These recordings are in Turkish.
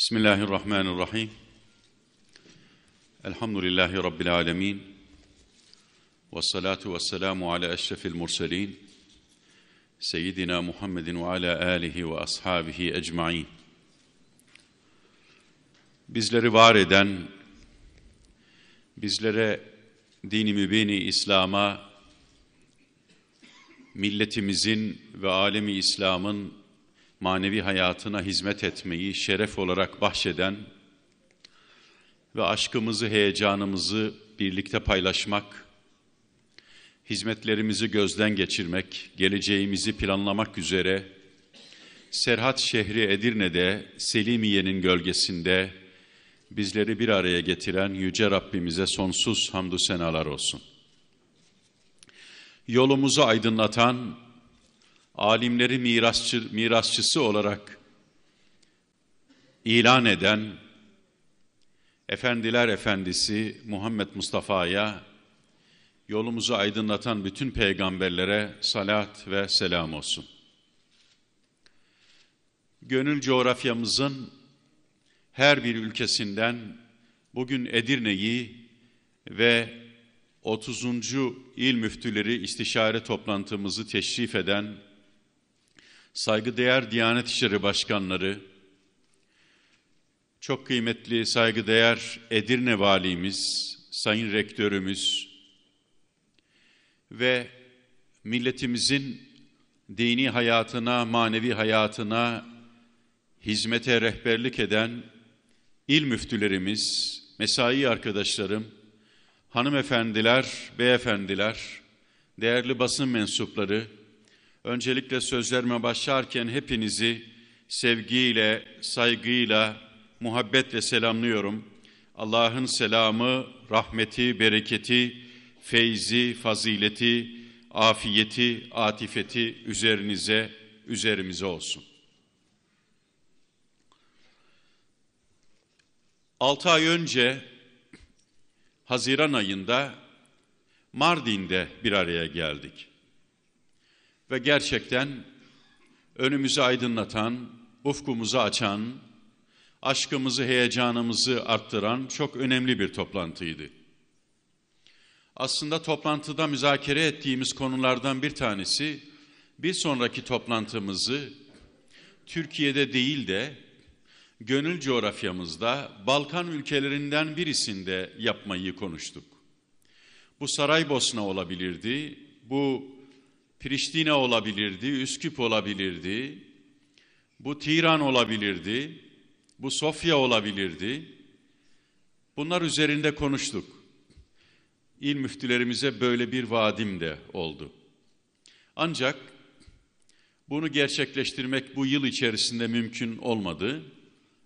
Bismillahirrahmanirrahim. Elhamdülillahi Rabbil alemin. Ve salatu ve selamu ala eşrefil murselin. Seyyidina Muhammedin ve ala alihi ve ashabihi ecma'in. Bizleri var eden, bizlere dini mübini İslam'a, milletimizin ve alemi İslam'ın manevi hayatına hizmet etmeyi şeref olarak bahşeden ve aşkımızı, heyecanımızı birlikte paylaşmak, hizmetlerimizi gözden geçirmek, geleceğimizi planlamak üzere Serhat şehri Edirne'de Selimiye'nin gölgesinde bizleri bir araya getiren Yüce Rabbimize sonsuz hamdü senalar olsun. Yolumuzu aydınlatan alimleri mirasçı, mirasçısı olarak ilan eden Efendiler Efendisi Muhammed Mustafa'ya yolumuzu aydınlatan bütün peygamberlere salat ve selam olsun. Gönül coğrafyamızın her bir ülkesinden bugün Edirne'yi ve 30. İl müftüleri İstişare toplantımızı teşrif eden saygıdeğer Diyanet İşleri Başkanları, çok kıymetli saygıdeğer Edirne Valimiz, Sayın Rektörümüz ve milletimizin dini hayatına, manevi hayatına hizmete rehberlik eden il müftülerimiz, mesai arkadaşlarım, hanımefendiler, beyefendiler, değerli basın mensupları, Öncelikle sözlerime başlarken hepinizi sevgiyle, saygıyla, muhabbetle selamlıyorum. Allah'ın selamı, rahmeti, bereketi, feyzi, fazileti, afiyeti, atifeti üzerinize, üzerimize olsun. Altı ay önce Haziran ayında Mardin'de bir araya geldik ve gerçekten önümüzü aydınlatan, ufkumuzu açan, aşkımızı, heyecanımızı arttıran çok önemli bir toplantıydı. Aslında toplantıda müzakere ettiğimiz konulardan bir tanesi bir sonraki toplantımızı Türkiye'de değil de gönül coğrafyamızda Balkan ülkelerinden birisinde yapmayı konuştuk. Bu Saraybosna olabilirdi, bu Priştine olabilirdi, Üsküp olabilirdi, bu Tiran olabilirdi, bu Sofya olabilirdi. Bunlar üzerinde konuştuk. İl müftülerimize böyle bir vadim de oldu. Ancak bunu gerçekleştirmek bu yıl içerisinde mümkün olmadı.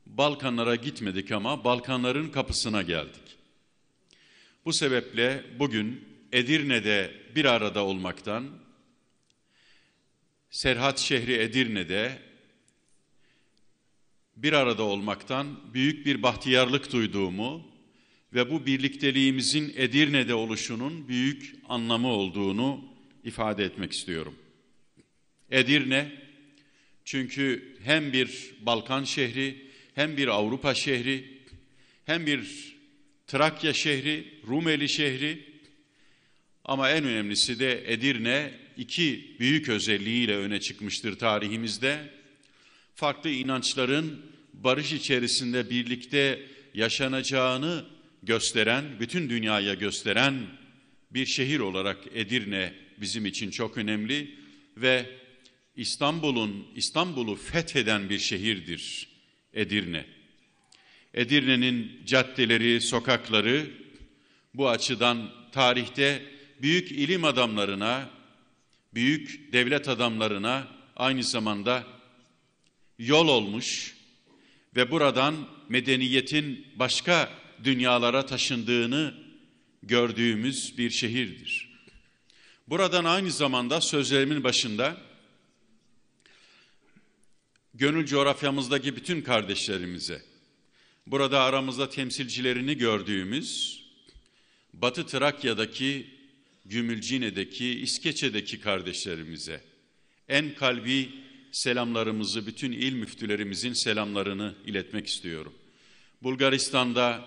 Balkanlara gitmedik ama Balkanların kapısına geldik. Bu sebeple bugün Edirne'de bir arada olmaktan, Serhat şehri Edirne'de bir arada olmaktan büyük bir bahtiyarlık duyduğumu ve bu birlikteliğimizin Edirne'de oluşunun büyük anlamı olduğunu ifade etmek istiyorum. Edirne çünkü hem bir Balkan şehri, hem bir Avrupa şehri, hem bir Trakya şehri, Rumeli şehri ama en önemlisi de Edirne iki büyük özelliğiyle öne çıkmıştır tarihimizde. Farklı inançların barış içerisinde birlikte yaşanacağını gösteren, bütün dünyaya gösteren bir şehir olarak Edirne bizim için çok önemli ve İstanbul'un İstanbul'u fetheden bir şehirdir Edirne. Edirne'nin caddeleri, sokakları bu açıdan tarihte büyük ilim adamlarına, büyük devlet adamlarına aynı zamanda yol olmuş ve buradan medeniyetin başka dünyalara taşındığını gördüğümüz bir şehirdir. Buradan aynı zamanda sözlerimin başında gönül coğrafyamızdaki bütün kardeşlerimize, burada aramızda temsilcilerini gördüğümüz Batı Trakya'daki Gümülcine'deki, İskeçe'deki kardeşlerimize en kalbi selamlarımızı bütün il müftülerimizin selamlarını iletmek istiyorum. Bulgaristan'da,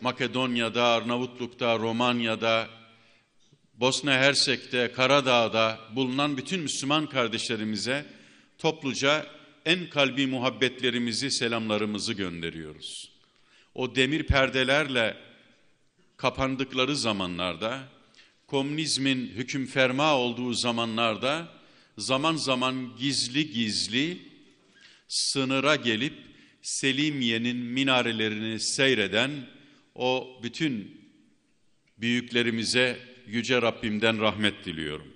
Makedonya'da, Arnavutluk'ta, Romanya'da, Bosna Hersek'te, Karadağ'da bulunan bütün Müslüman kardeşlerimize topluca en kalbi muhabbetlerimizi, selamlarımızı gönderiyoruz. O demir perdelerle kapandıkları zamanlarda komünizmin hüküm ferma olduğu zamanlarda zaman zaman gizli gizli sınıra gelip Selimiye'nin minarelerini seyreden o bütün büyüklerimize yüce Rabbimden rahmet diliyorum.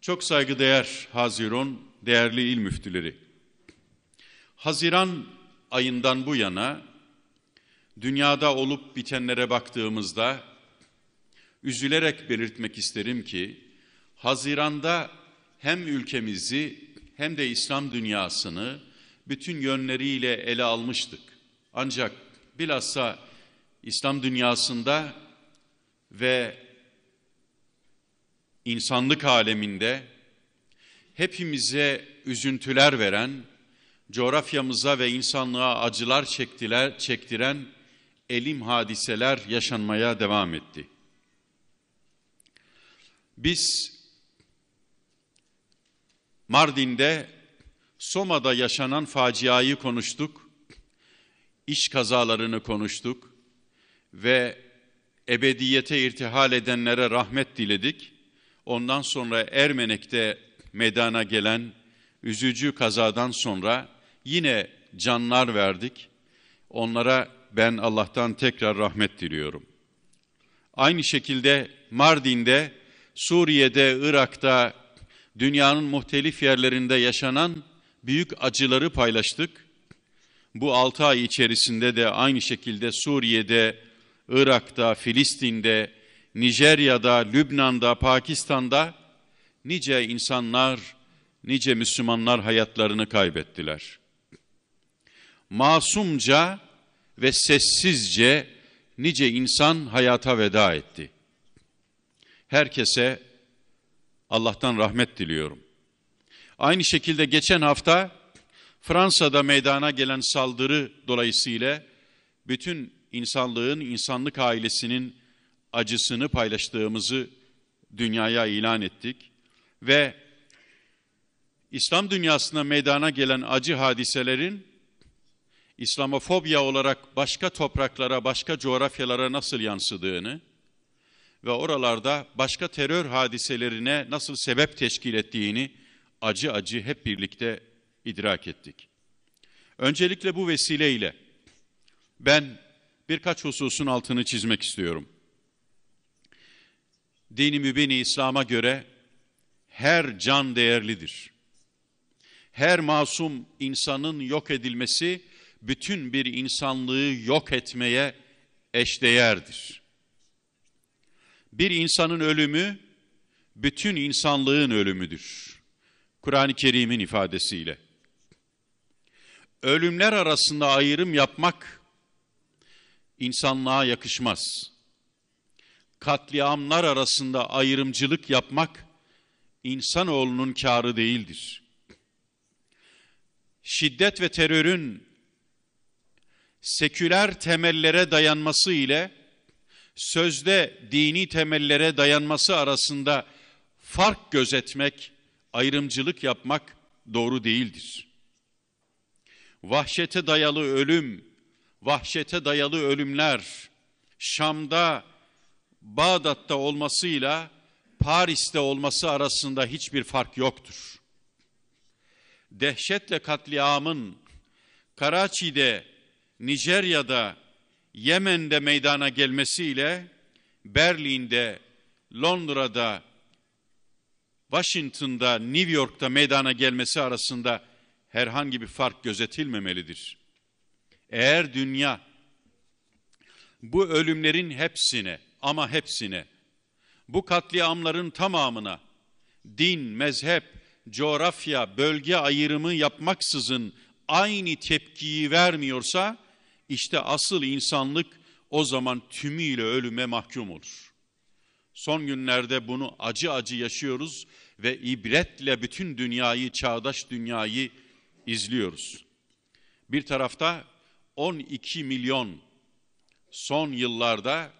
Çok saygıdeğer Haziran değerli il müftüleri. Haziran ayından bu yana dünyada olup bitenlere baktığımızda üzülerek belirtmek isterim ki Haziran'da hem ülkemizi hem de İslam dünyasını bütün yönleriyle ele almıştık. Ancak bilhassa İslam dünyasında ve insanlık aleminde hepimize üzüntüler veren, coğrafyamıza ve insanlığa acılar çektiler, çektiren elim hadiseler yaşanmaya devam etti.'' Biz Mardin'de Soma'da yaşanan faciayı konuştuk. iş kazalarını konuştuk ve ebediyete irtihal edenlere rahmet diledik. Ondan sonra Ermenek'te meydana gelen üzücü kazadan sonra yine canlar verdik. Onlara ben Allah'tan tekrar rahmet diliyorum. Aynı şekilde Mardin'de Suriye'de, Irak'ta, dünyanın muhtelif yerlerinde yaşanan büyük acıları paylaştık. Bu altı ay içerisinde de aynı şekilde Suriye'de, Irak'ta, Filistin'de, Nijerya'da, Lübnan'da, Pakistan'da nice insanlar, nice Müslümanlar hayatlarını kaybettiler. Masumca ve sessizce nice insan hayata veda etti herkese Allah'tan rahmet diliyorum. Aynı şekilde geçen hafta Fransa'da meydana gelen saldırı dolayısıyla bütün insanlığın, insanlık ailesinin acısını paylaştığımızı dünyaya ilan ettik ve İslam dünyasına meydana gelen acı hadiselerin İslamofobya olarak başka topraklara, başka coğrafyalara nasıl yansıdığını, ve oralarda başka terör hadiselerine nasıl sebep teşkil ettiğini acı acı hep birlikte idrak ettik. Öncelikle bu vesileyle ben birkaç hususun altını çizmek istiyorum. Dini mübini İslam'a göre her can değerlidir. Her masum insanın yok edilmesi bütün bir insanlığı yok etmeye eşdeğerdir. Bir insanın ölümü bütün insanlığın ölümüdür. Kur'an-ı Kerim'in ifadesiyle. Ölümler arasında ayrım yapmak insanlığa yakışmaz. Katliamlar arasında ayrımcılık yapmak insanoğlunun kârı değildir. Şiddet ve terörün seküler temellere dayanması ile sözde dini temellere dayanması arasında fark gözetmek, ayrımcılık yapmak doğru değildir. Vahşete dayalı ölüm, vahşete dayalı ölümler Şam'da, Bağdat'ta olmasıyla Paris'te olması arasında hiçbir fark yoktur. Dehşetle katliamın Karaçi'de, Nijerya'da, Yemen'de meydana gelmesiyle Berlin'de, Londra'da, Washington'da, New York'ta meydana gelmesi arasında herhangi bir fark gözetilmemelidir. Eğer dünya bu ölümlerin hepsine ama hepsine, bu katliamların tamamına din, mezhep, coğrafya, bölge ayrımı yapmaksızın aynı tepkiyi vermiyorsa işte asıl insanlık o zaman tümüyle ölüme mahkum olur. Son günlerde bunu acı acı yaşıyoruz ve ibretle bütün dünyayı, çağdaş dünyayı izliyoruz. Bir tarafta 12 milyon son yıllarda,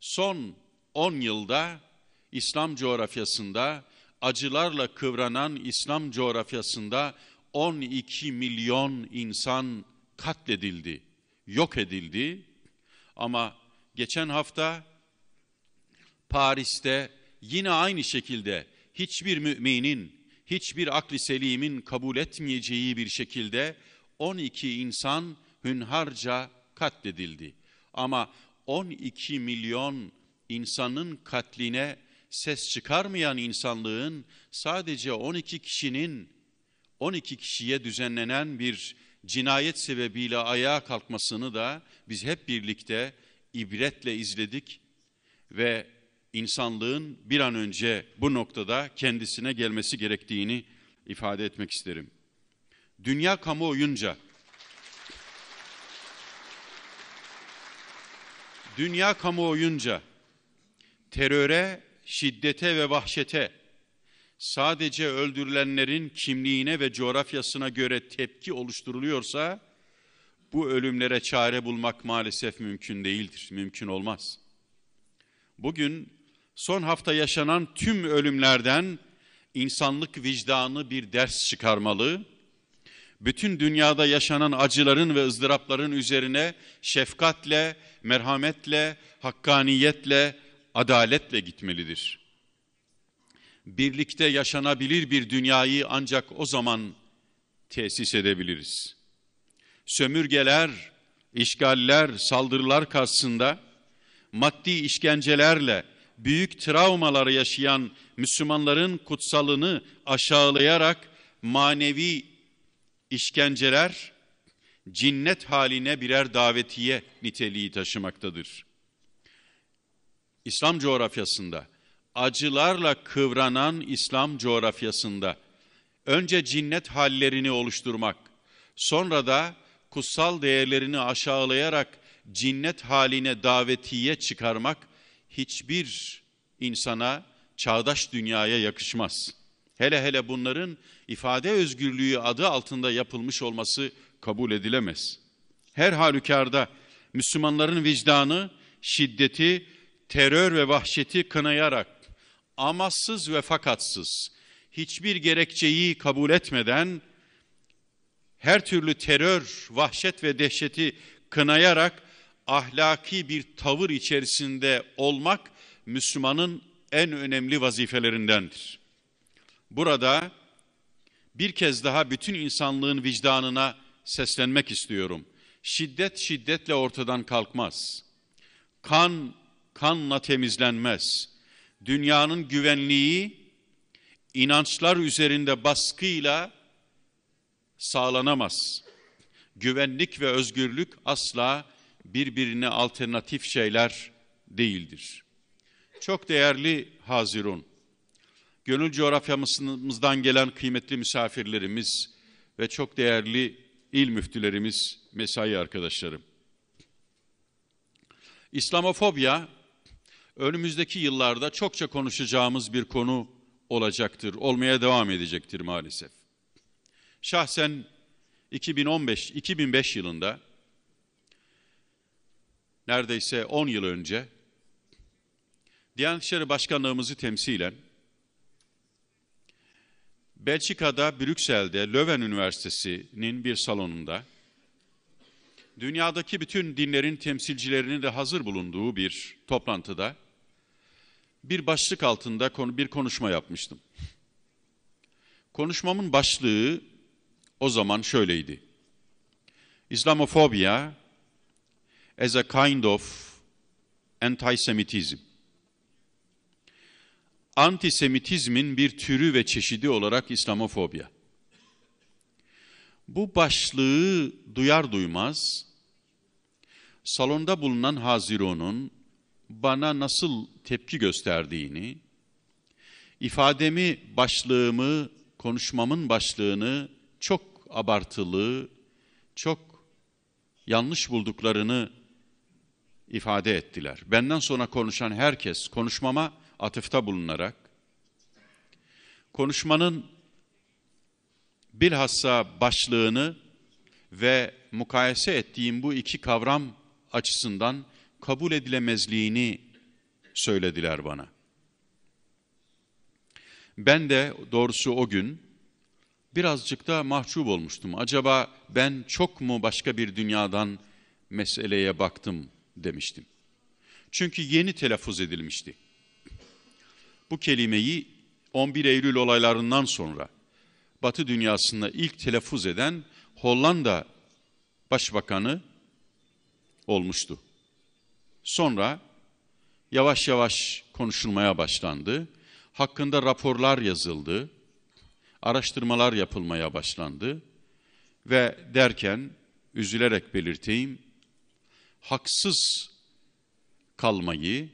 son 10 yılda İslam coğrafyasında acılarla kıvranan İslam coğrafyasında 12 milyon insan katledildi yok edildi. Ama geçen hafta Paris'te yine aynı şekilde hiçbir müminin, hiçbir akli selimin kabul etmeyeceği bir şekilde 12 insan hünharca katledildi. Ama 12 milyon insanın katline ses çıkarmayan insanlığın sadece 12 kişinin 12 kişiye düzenlenen bir cinayet sebebiyle ayağa kalkmasını da biz hep birlikte ibretle izledik ve insanlığın bir an önce bu noktada kendisine gelmesi gerektiğini ifade etmek isterim. Dünya kamuoyunca Dünya kamuoyunca teröre, şiddete ve vahşete sadece öldürülenlerin kimliğine ve coğrafyasına göre tepki oluşturuluyorsa bu ölümlere çare bulmak maalesef mümkün değildir, mümkün olmaz. Bugün son hafta yaşanan tüm ölümlerden insanlık vicdanı bir ders çıkarmalı, bütün dünyada yaşanan acıların ve ızdırapların üzerine şefkatle, merhametle, hakkaniyetle, adaletle gitmelidir birlikte yaşanabilir bir dünyayı ancak o zaman tesis edebiliriz. Sömürgeler, işgaller, saldırılar karşısında maddi işkencelerle büyük travmaları yaşayan Müslümanların kutsalını aşağılayarak manevi işkenceler cinnet haline birer davetiye niteliği taşımaktadır. İslam coğrafyasında acılarla kıvranan İslam coğrafyasında önce cinnet hallerini oluşturmak, sonra da kutsal değerlerini aşağılayarak cinnet haline davetiye çıkarmak hiçbir insana, çağdaş dünyaya yakışmaz. Hele hele bunların ifade özgürlüğü adı altında yapılmış olması kabul edilemez. Her halükarda Müslümanların vicdanı şiddeti, terör ve vahşeti kınayarak amatsız ve fakatsız, hiçbir gerekçeyi kabul etmeden, her türlü terör, vahşet ve dehşeti kınayarak ahlaki bir tavır içerisinde olmak Müslümanın en önemli vazifelerindendir. Burada bir kez daha bütün insanlığın vicdanına seslenmek istiyorum. Şiddet şiddetle ortadan kalkmaz. Kan kanla temizlenmez dünyanın güvenliği inançlar üzerinde baskıyla sağlanamaz. Güvenlik ve özgürlük asla birbirine alternatif şeyler değildir. Çok değerli Hazirun, gönül coğrafyamızdan gelen kıymetli misafirlerimiz ve çok değerli il müftülerimiz, mesai arkadaşlarım. İslamofobya önümüzdeki yıllarda çokça konuşacağımız bir konu olacaktır, olmaya devam edecektir maalesef. Şahsen 2015 2005 yılında neredeyse 10 yıl önce Diyanet İşleri Başkanlığımızı temsilen Belçika'da, Brüksel'de Löwen Üniversitesi'nin bir salonunda dünyadaki bütün dinlerin temsilcilerinin de hazır bulunduğu bir toplantıda bir başlık altında bir konuşma yapmıştım. Konuşmamın başlığı o zaman şöyleydi. Islamophobia as a kind of antisemitism. Antisemitizmin bir türü ve çeşidi olarak İslamofobia. Bu başlığı duyar duymaz salonda bulunan Haziro'nun bana nasıl tepki gösterdiğini, ifademi, başlığımı, konuşmamın başlığını çok abartılı, çok yanlış bulduklarını ifade ettiler. Benden sonra konuşan herkes konuşmama atıfta bulunarak konuşmanın bilhassa başlığını ve mukayese ettiğim bu iki kavram açısından kabul edilemezliğini söylediler bana. Ben de doğrusu o gün birazcık da mahcup olmuştum. Acaba ben çok mu başka bir dünyadan meseleye baktım demiştim. Çünkü yeni telaffuz edilmişti. Bu kelimeyi 11 Eylül olaylarından sonra Batı dünyasında ilk telaffuz eden Hollanda Başbakanı olmuştu. Sonra yavaş yavaş konuşulmaya başlandı. Hakkında raporlar yazıldı. Araştırmalar yapılmaya başlandı. Ve derken üzülerek belirteyim, haksız kalmayı,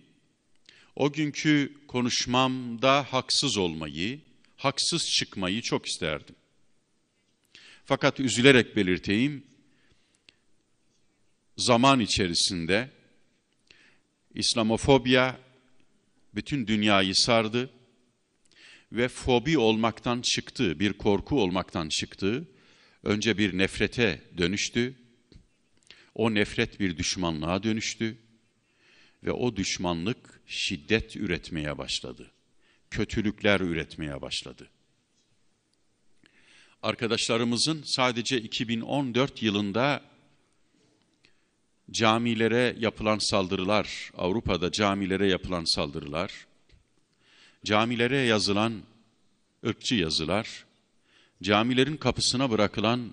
o günkü konuşmamda haksız olmayı, haksız çıkmayı çok isterdim. Fakat üzülerek belirteyim, zaman içerisinde İslamofobya bütün dünyayı sardı ve fobi olmaktan çıktı, bir korku olmaktan çıktı. Önce bir nefrete dönüştü. O nefret bir düşmanlığa dönüştü ve o düşmanlık şiddet üretmeye başladı. Kötülükler üretmeye başladı. Arkadaşlarımızın sadece 2014 yılında camilere yapılan saldırılar, Avrupa'da camilere yapılan saldırılar, camilere yazılan ırkçı yazılar, camilerin kapısına bırakılan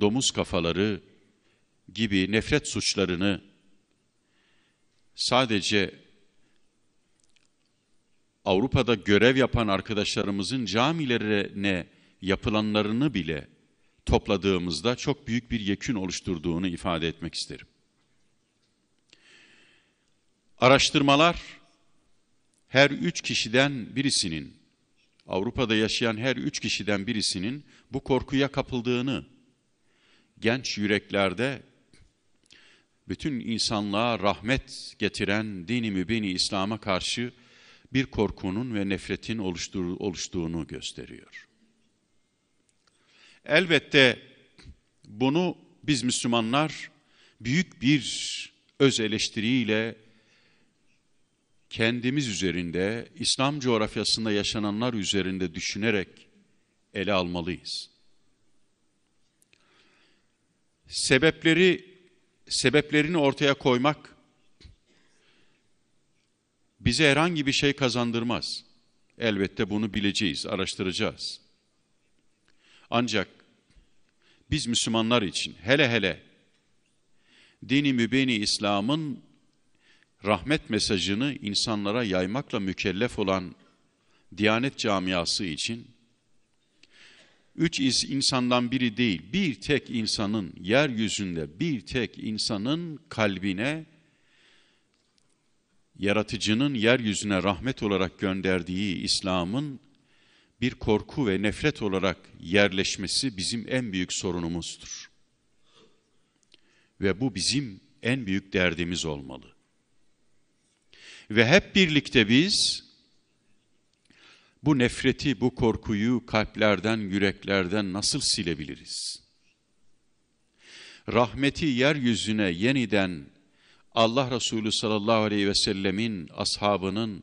domuz kafaları gibi nefret suçlarını sadece Avrupa'da görev yapan arkadaşlarımızın camilerine yapılanlarını bile topladığımızda çok büyük bir yekün oluşturduğunu ifade etmek isterim. Araştırmalar her üç kişiden birisinin, Avrupa'da yaşayan her üç kişiden birisinin bu korkuya kapıldığını, genç yüreklerde bütün insanlığa rahmet getiren dini mübini İslam'a karşı bir korkunun ve nefretin oluştuğunu gösteriyor. Elbette bunu biz Müslümanlar büyük bir öz eleştiriyle kendimiz üzerinde, İslam coğrafyasında yaşananlar üzerinde düşünerek ele almalıyız. Sebepleri, sebeplerini ortaya koymak bize herhangi bir şey kazandırmaz. Elbette bunu bileceğiz, araştıracağız. Ancak biz Müslümanlar için hele hele dini mübini İslam'ın rahmet mesajını insanlara yaymakla mükellef olan Diyanet camiası için üç iz insandan biri değil, bir tek insanın, yeryüzünde bir tek insanın kalbine, yaratıcının yeryüzüne rahmet olarak gönderdiği İslam'ın bir korku ve nefret olarak yerleşmesi bizim en büyük sorunumuzdur. Ve bu bizim en büyük derdimiz olmalı. Ve hep birlikte biz bu nefreti, bu korkuyu kalplerden, yüreklerden nasıl silebiliriz? Rahmeti yeryüzüne yeniden Allah Resulü sallallahu aleyhi ve sellemin ashabının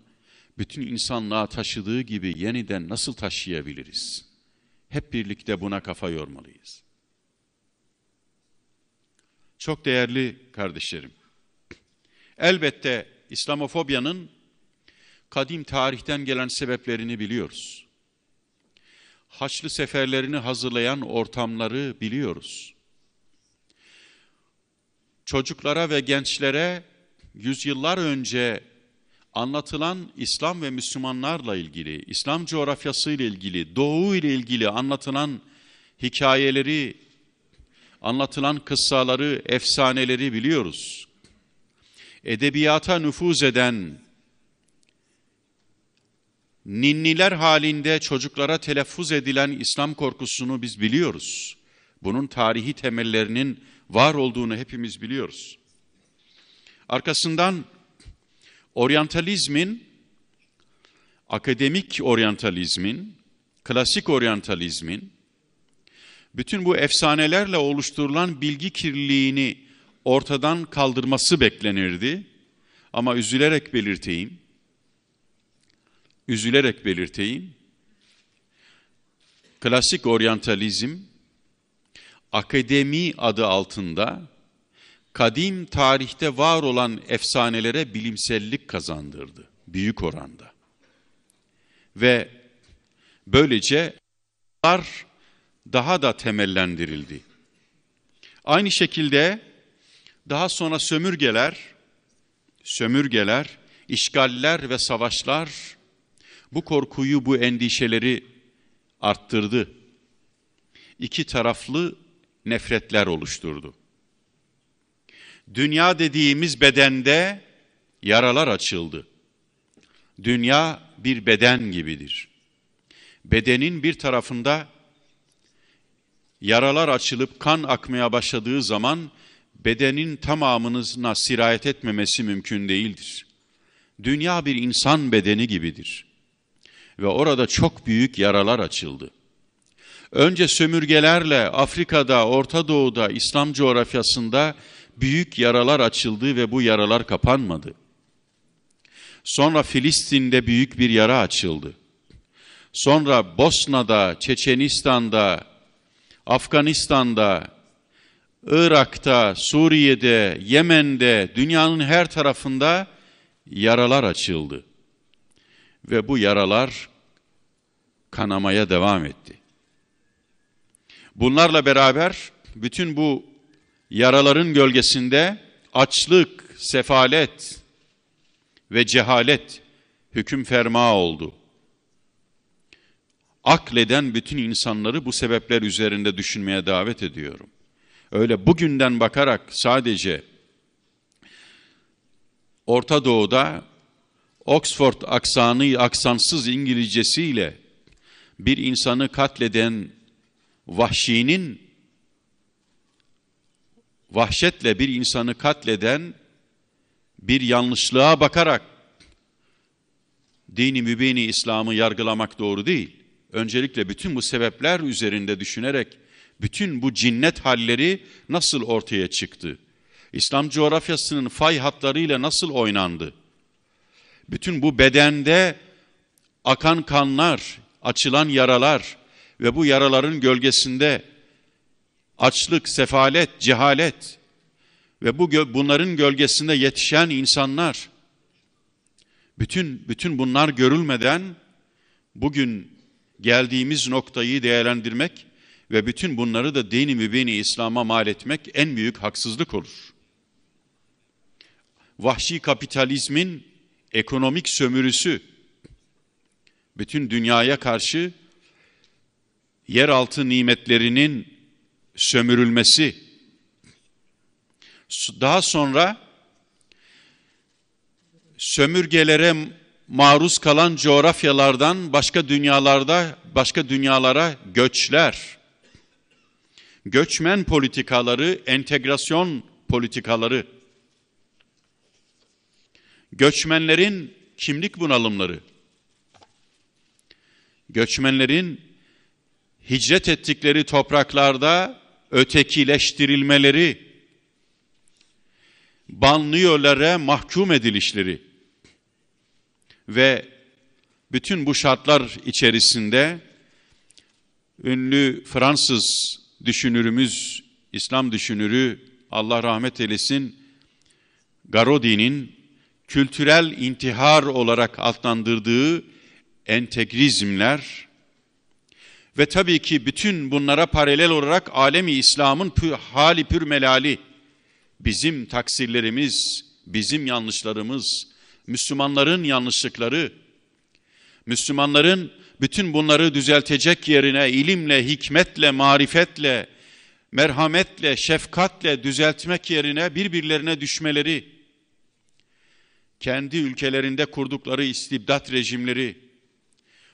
bütün insanlığa taşıdığı gibi yeniden nasıl taşıyabiliriz? Hep birlikte buna kafa yormalıyız. Çok değerli kardeşlerim, elbette İslamofobyanın kadim tarihten gelen sebeplerini biliyoruz. Haçlı seferlerini hazırlayan ortamları biliyoruz. Çocuklara ve gençlere yüzyıllar önce anlatılan İslam ve Müslümanlarla ilgili, İslam coğrafyası ile ilgili, Doğu ile ilgili anlatılan hikayeleri, anlatılan kıssaları, efsaneleri biliyoruz edebiyata nüfuz eden, ninniler halinde çocuklara telaffuz edilen İslam korkusunu biz biliyoruz. Bunun tarihi temellerinin var olduğunu hepimiz biliyoruz. Arkasından oryantalizmin, akademik oryantalizmin, klasik oryantalizmin, bütün bu efsanelerle oluşturulan bilgi kirliliğini ortadan kaldırması beklenirdi. Ama üzülerek belirteyim, üzülerek belirteyim, klasik oryantalizm akademi adı altında kadim tarihte var olan efsanelere bilimsellik kazandırdı büyük oranda. Ve böylece daha da temellendirildi. Aynı şekilde daha sonra sömürgeler, sömürgeler, işgaller ve savaşlar bu korkuyu, bu endişeleri arttırdı. İki taraflı nefretler oluşturdu. Dünya dediğimiz bedende yaralar açıldı. Dünya bir beden gibidir. Bedenin bir tarafında yaralar açılıp kan akmaya başladığı zaman bedenin tamamınızına sirayet etmemesi mümkün değildir. Dünya bir insan bedeni gibidir. Ve orada çok büyük yaralar açıldı. Önce sömürgelerle Afrika'da, Orta Doğu'da, İslam coğrafyasında büyük yaralar açıldı ve bu yaralar kapanmadı. Sonra Filistin'de büyük bir yara açıldı. Sonra Bosna'da, Çeçenistan'da, Afganistan'da, Irak'ta, Suriye'de, Yemen'de, dünyanın her tarafında yaralar açıldı. Ve bu yaralar kanamaya devam etti. Bunlarla beraber bütün bu yaraların gölgesinde açlık, sefalet ve cehalet hüküm ferma oldu. Akleden bütün insanları bu sebepler üzerinde düşünmeye davet ediyorum. Öyle bugünden bakarak sadece Orta Doğu'da Oxford aksanı, aksansız İngilizcesiyle bir insanı katleden vahşinin vahşetle bir insanı katleden bir yanlışlığa bakarak dini mübini İslam'ı yargılamak doğru değil. Öncelikle bütün bu sebepler üzerinde düşünerek bütün bu cinnet halleri nasıl ortaya çıktı? İslam coğrafyasının fay hatlarıyla nasıl oynandı? Bütün bu bedende akan kanlar, açılan yaralar ve bu yaraların gölgesinde açlık, sefalet, cehalet ve bu gö bunların gölgesinde yetişen insanlar bütün bütün bunlar görülmeden bugün geldiğimiz noktayı değerlendirmek ve bütün bunları da dini mübini İslam'a mal etmek en büyük haksızlık olur. Vahşi kapitalizmin ekonomik sömürüsü bütün dünyaya karşı yeraltı nimetlerinin sömürülmesi daha sonra sömürgelere maruz kalan coğrafyalardan başka dünyalarda başka dünyalara göçler göçmen politikaları, entegrasyon politikaları, göçmenlerin kimlik bunalımları, göçmenlerin hicret ettikleri topraklarda ötekileştirilmeleri, banliyölere mahkum edilişleri ve bütün bu şartlar içerisinde ünlü Fransız düşünürümüz, İslam düşünürü Allah rahmet eylesin Garodi'nin kültürel intihar olarak adlandırdığı entegrizmler ve tabii ki bütün bunlara paralel olarak alemi İslam'ın pü, hali pür melali bizim taksirlerimiz, bizim yanlışlarımız, Müslümanların yanlışlıkları, Müslümanların bütün bunları düzeltecek yerine ilimle, hikmetle, marifetle, merhametle, şefkatle düzeltmek yerine birbirlerine düşmeleri, kendi ülkelerinde kurdukları istibdat rejimleri,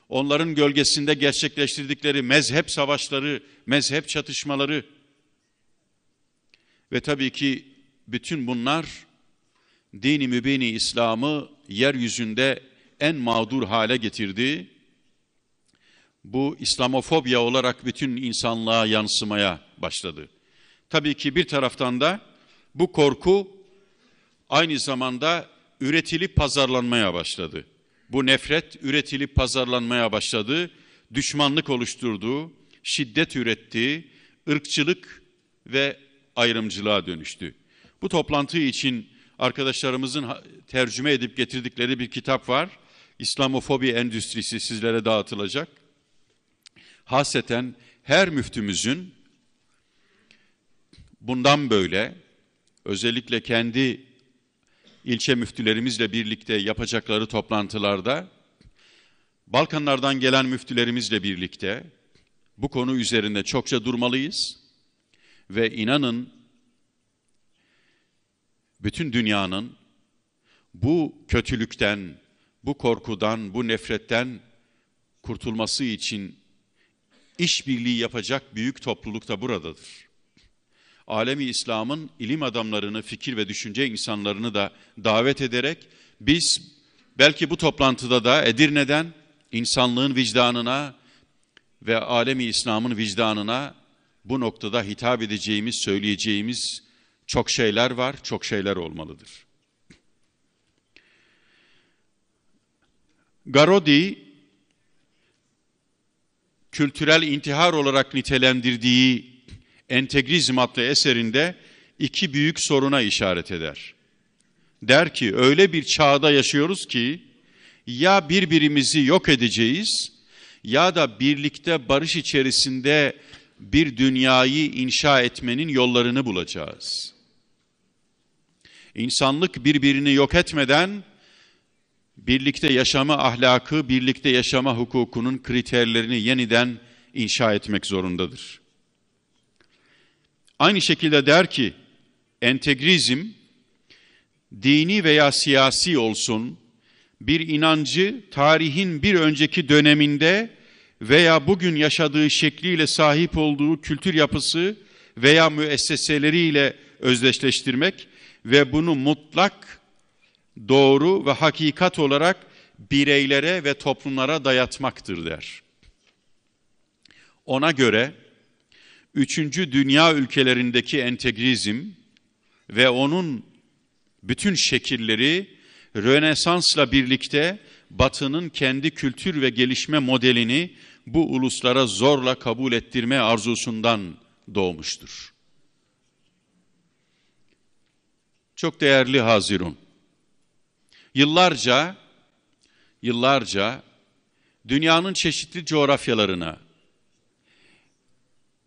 onların gölgesinde gerçekleştirdikleri mezhep savaşları, mezhep çatışmaları ve tabii ki bütün bunlar dini mübini İslam'ı yeryüzünde en mağdur hale getirdi bu İslamofobya olarak bütün insanlığa yansımaya başladı. Tabii ki bir taraftan da bu korku aynı zamanda üretilip pazarlanmaya başladı. Bu nefret üretilip pazarlanmaya başladı. Düşmanlık oluşturdu, şiddet üretti, ırkçılık ve ayrımcılığa dönüştü. Bu toplantı için arkadaşlarımızın tercüme edip getirdikleri bir kitap var. İslamofobi Endüstrisi sizlere dağıtılacak. Haseten her müftümüzün bundan böyle özellikle kendi ilçe müftülerimizle birlikte yapacakları toplantılarda Balkanlardan gelen müftülerimizle birlikte bu konu üzerinde çokça durmalıyız ve inanın bütün dünyanın bu kötülükten, bu korkudan, bu nefretten kurtulması için işbirliği yapacak büyük topluluk da buradadır. Alemi İslam'ın ilim adamlarını, fikir ve düşünce insanlarını da davet ederek biz belki bu toplantıda da Edirne'den insanlığın vicdanına ve alemi İslam'ın vicdanına bu noktada hitap edeceğimiz, söyleyeceğimiz çok şeyler var, çok şeyler olmalıdır. Garodi kültürel intihar olarak nitelendirdiği Entegrizm adlı eserinde iki büyük soruna işaret eder. Der ki öyle bir çağda yaşıyoruz ki ya birbirimizi yok edeceğiz ya da birlikte barış içerisinde bir dünyayı inşa etmenin yollarını bulacağız. İnsanlık birbirini yok etmeden birlikte yaşama ahlakı, birlikte yaşama hukukunun kriterlerini yeniden inşa etmek zorundadır. Aynı şekilde der ki, entegrizm, dini veya siyasi olsun, bir inancı tarihin bir önceki döneminde veya bugün yaşadığı şekliyle sahip olduğu kültür yapısı veya müesseseleriyle özdeşleştirmek ve bunu mutlak doğru ve hakikat olarak bireylere ve toplumlara dayatmaktır der. Ona göre üçüncü dünya ülkelerindeki entegrizm ve onun bütün şekilleri Rönesans'la birlikte Batı'nın kendi kültür ve gelişme modelini bu uluslara zorla kabul ettirme arzusundan doğmuştur. Çok değerli Hazirun, Yıllarca, yıllarca dünyanın çeşitli coğrafyalarına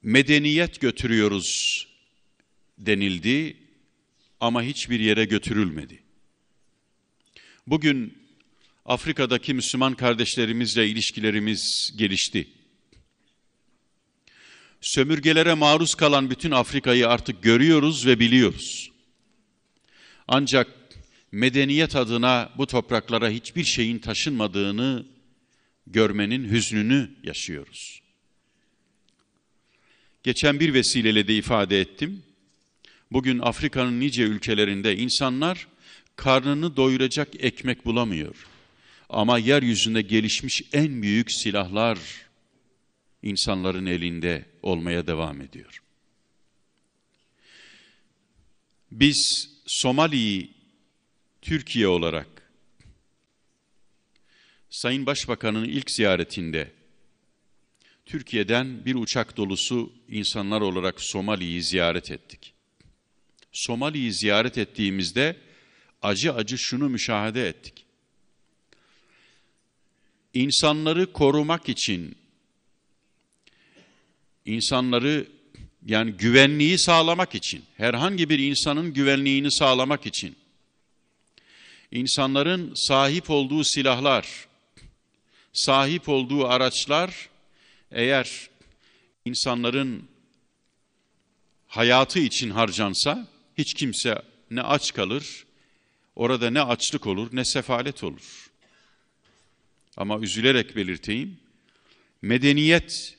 medeniyet götürüyoruz denildi ama hiçbir yere götürülmedi. Bugün Afrika'daki Müslüman kardeşlerimizle ilişkilerimiz gelişti. Sömürgelere maruz kalan bütün Afrika'yı artık görüyoruz ve biliyoruz. Ancak medeniyet adına bu topraklara hiçbir şeyin taşınmadığını görmenin hüznünü yaşıyoruz. Geçen bir vesileyle de ifade ettim. Bugün Afrika'nın nice ülkelerinde insanlar karnını doyuracak ekmek bulamıyor. Ama yeryüzünde gelişmiş en büyük silahlar insanların elinde olmaya devam ediyor. Biz Somali'yi Türkiye olarak Sayın Başbakan'ın ilk ziyaretinde Türkiye'den bir uçak dolusu insanlar olarak Somali'yi ziyaret ettik. Somali'yi ziyaret ettiğimizde acı acı şunu müşahede ettik. İnsanları korumak için insanları yani güvenliği sağlamak için, herhangi bir insanın güvenliğini sağlamak için insanların sahip olduğu silahlar, sahip olduğu araçlar eğer insanların hayatı için harcansa hiç kimse ne aç kalır, orada ne açlık olur ne sefalet olur. Ama üzülerek belirteyim, medeniyet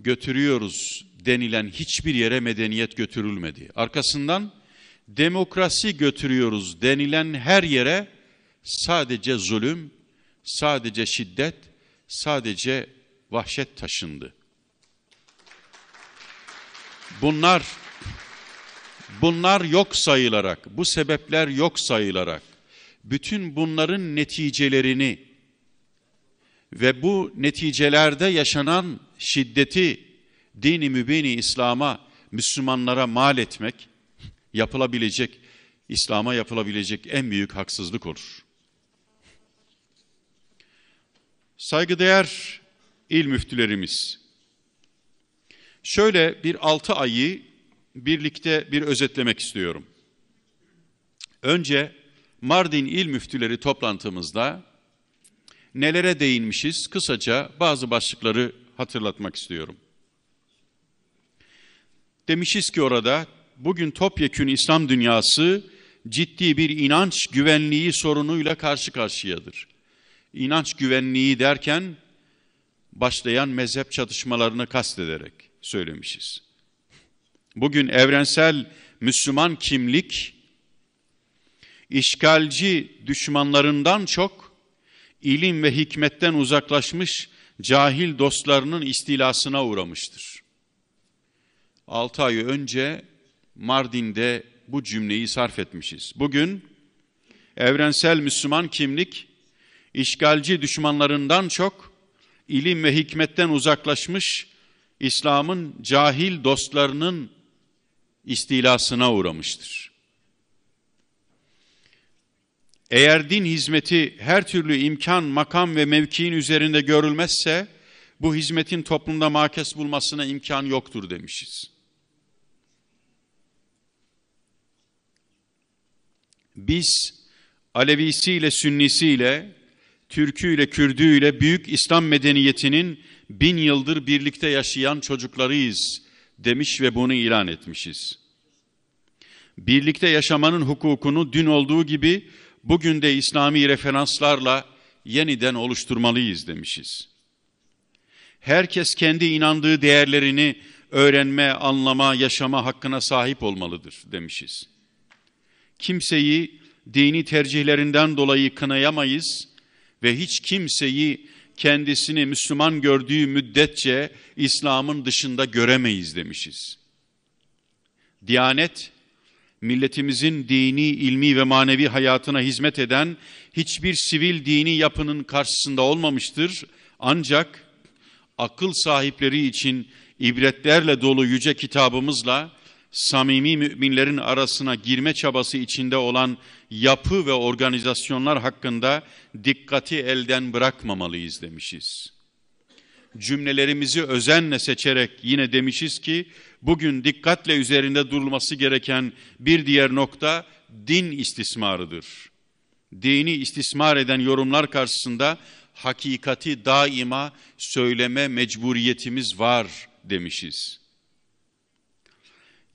götürüyoruz denilen hiçbir yere medeniyet götürülmedi. Arkasından demokrasi götürüyoruz denilen her yere sadece zulüm, sadece şiddet, sadece vahşet taşındı. Bunlar bunlar yok sayılarak, bu sebepler yok sayılarak bütün bunların neticelerini ve bu neticelerde yaşanan şiddeti dini mübini İslam'a, Müslümanlara mal etmek yapılabilecek, İslam'a yapılabilecek en büyük haksızlık olur. Saygıdeğer il müftülerimiz, şöyle bir altı ayı birlikte bir özetlemek istiyorum. Önce Mardin il müftüleri toplantımızda nelere değinmişiz kısaca bazı başlıkları hatırlatmak istiyorum. Demişiz ki orada bugün topyekün İslam dünyası ciddi bir inanç güvenliği sorunuyla karşı karşıyadır. İnanç güvenliği derken başlayan mezhep çatışmalarını kastederek söylemişiz. Bugün evrensel Müslüman kimlik işgalci düşmanlarından çok ilim ve hikmetten uzaklaşmış cahil dostlarının istilasına uğramıştır. 6 ay önce Mardin'de bu cümleyi sarf etmişiz. Bugün evrensel Müslüman kimlik işgalci düşmanlarından çok ilim ve hikmetten uzaklaşmış İslam'ın cahil dostlarının istilasına uğramıştır. Eğer din hizmeti her türlü imkan, makam ve mevkiin üzerinde görülmezse bu hizmetin toplumda makes bulmasına imkan yoktur demişiz. biz Alevisiyle, Sünnisiyle, Türküyle, Kürdüyle büyük İslam medeniyetinin bin yıldır birlikte yaşayan çocuklarıyız demiş ve bunu ilan etmişiz. Birlikte yaşamanın hukukunu dün olduğu gibi bugün de İslami referanslarla yeniden oluşturmalıyız demişiz. Herkes kendi inandığı değerlerini öğrenme, anlama, yaşama hakkına sahip olmalıdır demişiz. Kimseyi dini tercihlerinden dolayı kınayamayız ve hiç kimseyi kendisini Müslüman gördüğü müddetçe İslam'ın dışında göremeyiz demişiz. Diyanet, milletimizin dini, ilmi ve manevi hayatına hizmet eden hiçbir sivil dini yapının karşısında olmamıştır. Ancak akıl sahipleri için ibretlerle dolu yüce kitabımızla samimi müminlerin arasına girme çabası içinde olan yapı ve organizasyonlar hakkında dikkati elden bırakmamalıyız demişiz. Cümlelerimizi özenle seçerek yine demişiz ki bugün dikkatle üzerinde durulması gereken bir diğer nokta din istismarıdır. Dini istismar eden yorumlar karşısında hakikati daima söyleme mecburiyetimiz var demişiz.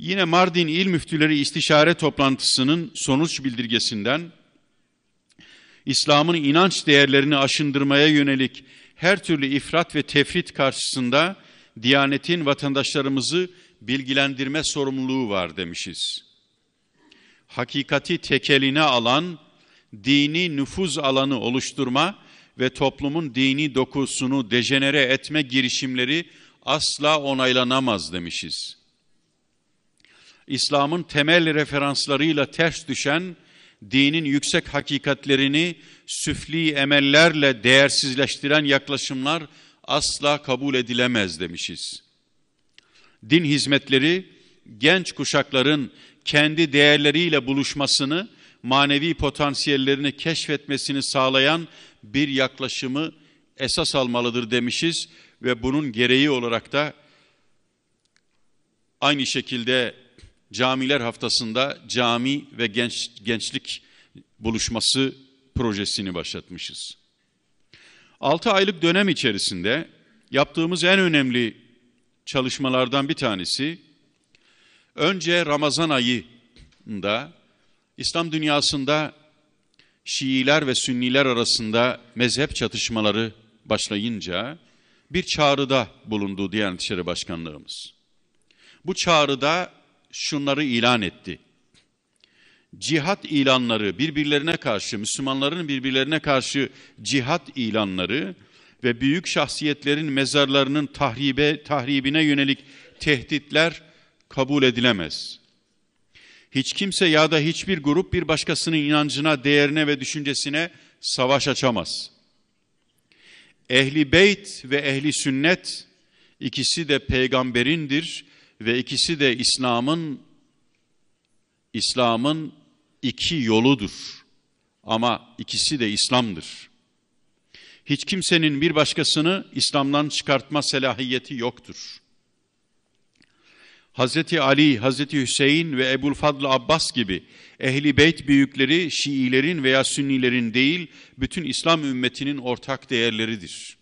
Yine Mardin İl Müftüleri İstişare Toplantısı'nın sonuç bildirgesinden İslam'ın inanç değerlerini aşındırmaya yönelik her türlü ifrat ve tefrit karşısında Diyanet'in vatandaşlarımızı bilgilendirme sorumluluğu var demişiz. Hakikati tekeline alan, dini nüfuz alanı oluşturma ve toplumun dini dokusunu dejenere etme girişimleri asla onaylanamaz demişiz.'' İslam'ın temel referanslarıyla ters düşen dinin yüksek hakikatlerini süfli emellerle değersizleştiren yaklaşımlar asla kabul edilemez demişiz. Din hizmetleri genç kuşakların kendi değerleriyle buluşmasını, manevi potansiyellerini keşfetmesini sağlayan bir yaklaşımı esas almalıdır demişiz ve bunun gereği olarak da aynı şekilde Camiler Haftası'nda cami ve genç, gençlik buluşması projesini başlatmışız. 6 aylık dönem içerisinde yaptığımız en önemli çalışmalardan bir tanesi önce Ramazan ayında İslam dünyasında Şiiler ve Sünniler arasında mezhep çatışmaları başlayınca bir çağrıda bulundu Diyanet İşleri Başkanlığımız. Bu çağrıda şunları ilan etti. Cihat ilanları birbirlerine karşı, Müslümanların birbirlerine karşı cihat ilanları ve büyük şahsiyetlerin mezarlarının tahribe, tahribine yönelik tehditler kabul edilemez. Hiç kimse ya da hiçbir grup bir başkasının inancına, değerine ve düşüncesine savaş açamaz. Ehli beyt ve ehli sünnet ikisi de peygamberindir ve ikisi de İslam'ın İslam'ın iki yoludur. Ama ikisi de İslam'dır. Hiç kimsenin bir başkasını İslam'dan çıkartma selahiyeti yoktur. Hz. Ali, Hz. Hüseyin ve Ebul Fadl Abbas gibi ehli beyt büyükleri Şiilerin veya Sünnilerin değil, bütün İslam ümmetinin ortak değerleridir.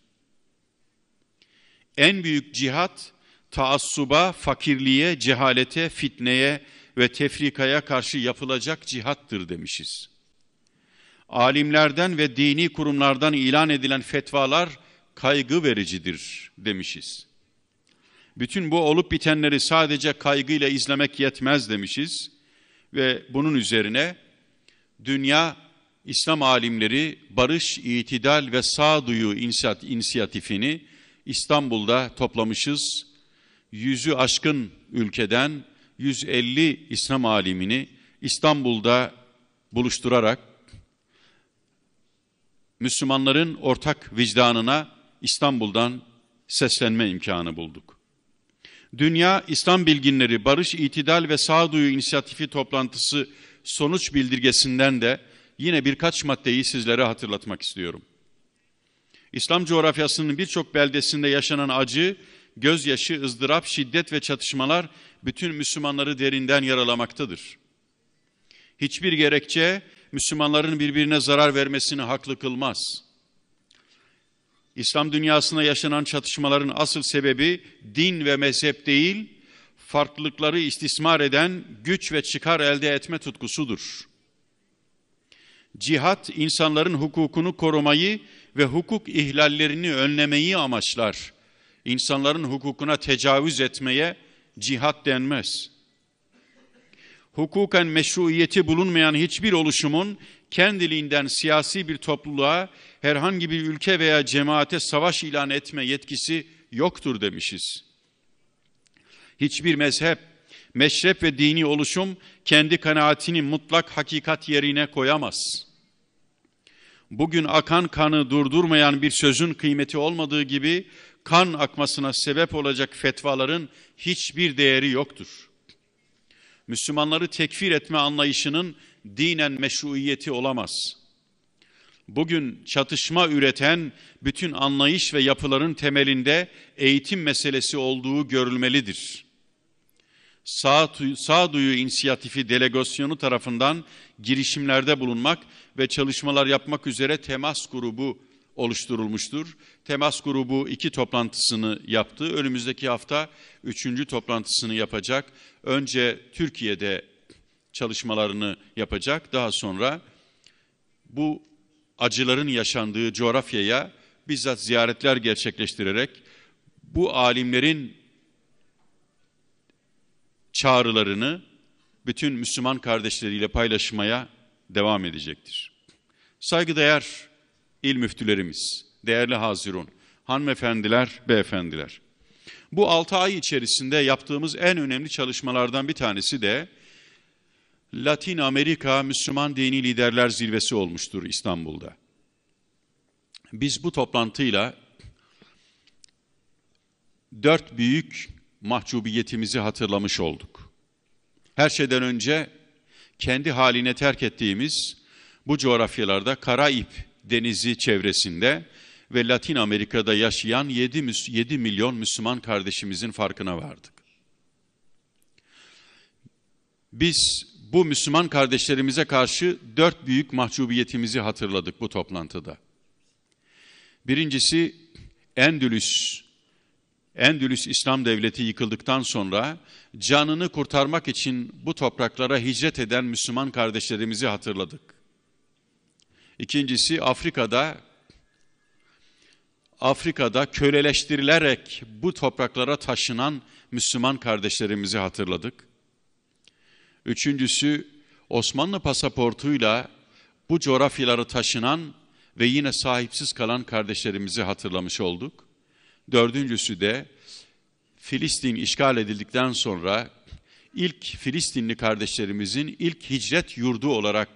En büyük cihat taassuba, fakirliğe, cehalete, fitneye ve tefrikaya karşı yapılacak cihattır demişiz. Alimlerden ve dini kurumlardan ilan edilen fetvalar kaygı vericidir demişiz. Bütün bu olup bitenleri sadece kaygıyla izlemek yetmez demişiz ve bunun üzerine dünya İslam alimleri barış, itidal ve sağduyu inisiyatifini İstanbul'da toplamışız yüzü aşkın ülkeden 150 İslam alimini İstanbul'da buluşturarak Müslümanların ortak vicdanına İstanbul'dan seslenme imkanı bulduk. Dünya İslam Bilginleri Barış, İtidal ve Sağduyu İnisiyatifi toplantısı sonuç bildirgesinden de yine birkaç maddeyi sizlere hatırlatmak istiyorum. İslam coğrafyasının birçok beldesinde yaşanan acı gözyaşı, ızdırap, şiddet ve çatışmalar bütün Müslümanları derinden yaralamaktadır. Hiçbir gerekçe Müslümanların birbirine zarar vermesini haklı kılmaz. İslam dünyasında yaşanan çatışmaların asıl sebebi din ve mezhep değil, farklılıkları istismar eden güç ve çıkar elde etme tutkusudur. Cihat insanların hukukunu korumayı ve hukuk ihlallerini önlemeyi amaçlar insanların hukukuna tecavüz etmeye cihat denmez. Hukuken meşruiyeti bulunmayan hiçbir oluşumun kendiliğinden siyasi bir topluluğa, herhangi bir ülke veya cemaate savaş ilan etme yetkisi yoktur demişiz. Hiçbir mezhep, meşrep ve dini oluşum kendi kanaatini mutlak hakikat yerine koyamaz. Bugün akan kanı durdurmayan bir sözün kıymeti olmadığı gibi kan akmasına sebep olacak fetvaların hiçbir değeri yoktur. Müslümanları tekfir etme anlayışının dinen meşruiyeti olamaz. Bugün çatışma üreten bütün anlayış ve yapıların temelinde eğitim meselesi olduğu görülmelidir.'' sağduyu, sağduyu inisiyatifi delegasyonu tarafından girişimlerde bulunmak ve çalışmalar yapmak üzere temas grubu oluşturulmuştur. Temas grubu iki toplantısını yaptı. Önümüzdeki hafta üçüncü toplantısını yapacak. Önce Türkiye'de çalışmalarını yapacak. Daha sonra bu acıların yaşandığı coğrafyaya bizzat ziyaretler gerçekleştirerek bu alimlerin çağrılarını bütün Müslüman kardeşleriyle paylaşmaya devam edecektir. Saygıdeğer il müftülerimiz, değerli hazirun, hanımefendiler, beyefendiler. Bu altı ay içerisinde yaptığımız en önemli çalışmalardan bir tanesi de Latin Amerika Müslüman Dini Liderler Zirvesi olmuştur İstanbul'da. Biz bu toplantıyla dört büyük mahcubiyetimizi hatırlamış olduk. Her şeyden önce kendi haline terk ettiğimiz bu coğrafyalarda kara ip denizi çevresinde ve Latin Amerika'da yaşayan 7, 7 milyon Müslüman kardeşimizin farkına vardık. Biz bu Müslüman kardeşlerimize karşı dört büyük mahcubiyetimizi hatırladık bu toplantıda. Birincisi Endülüs, Endülüs İslam Devleti yıkıldıktan sonra canını kurtarmak için bu topraklara hicret eden Müslüman kardeşlerimizi hatırladık. İkincisi Afrika'da Afrika'da köleleştirilerek bu topraklara taşınan Müslüman kardeşlerimizi hatırladık. Üçüncüsü Osmanlı pasaportuyla bu coğrafyaları taşınan ve yine sahipsiz kalan kardeşlerimizi hatırlamış olduk. Dördüncüsü de Filistin işgal edildikten sonra ilk Filistinli kardeşlerimizin ilk hicret yurdu olarak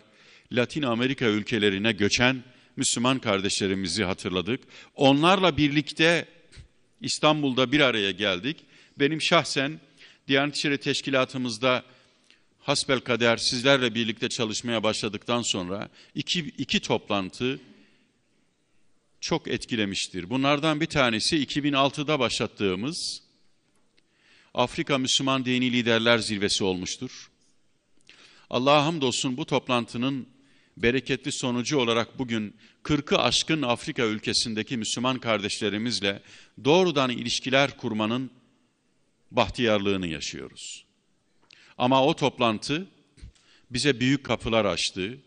Latin Amerika ülkelerine göçen Müslüman kardeşlerimizi hatırladık. Onlarla birlikte İstanbul'da bir araya geldik. Benim şahsen Diyanet İşleri Teşkilatımızda hasbel kader sizlerle birlikte çalışmaya başladıktan sonra iki, iki toplantı çok etkilemiştir. Bunlardan bir tanesi 2006'da başlattığımız Afrika Müslüman Dini Liderler Zirvesi olmuştur. Allah'a hamdolsun bu toplantının bereketli sonucu olarak bugün 40'ı aşkın Afrika ülkesindeki Müslüman kardeşlerimizle doğrudan ilişkiler kurmanın bahtiyarlığını yaşıyoruz. Ama o toplantı bize büyük kapılar açtı.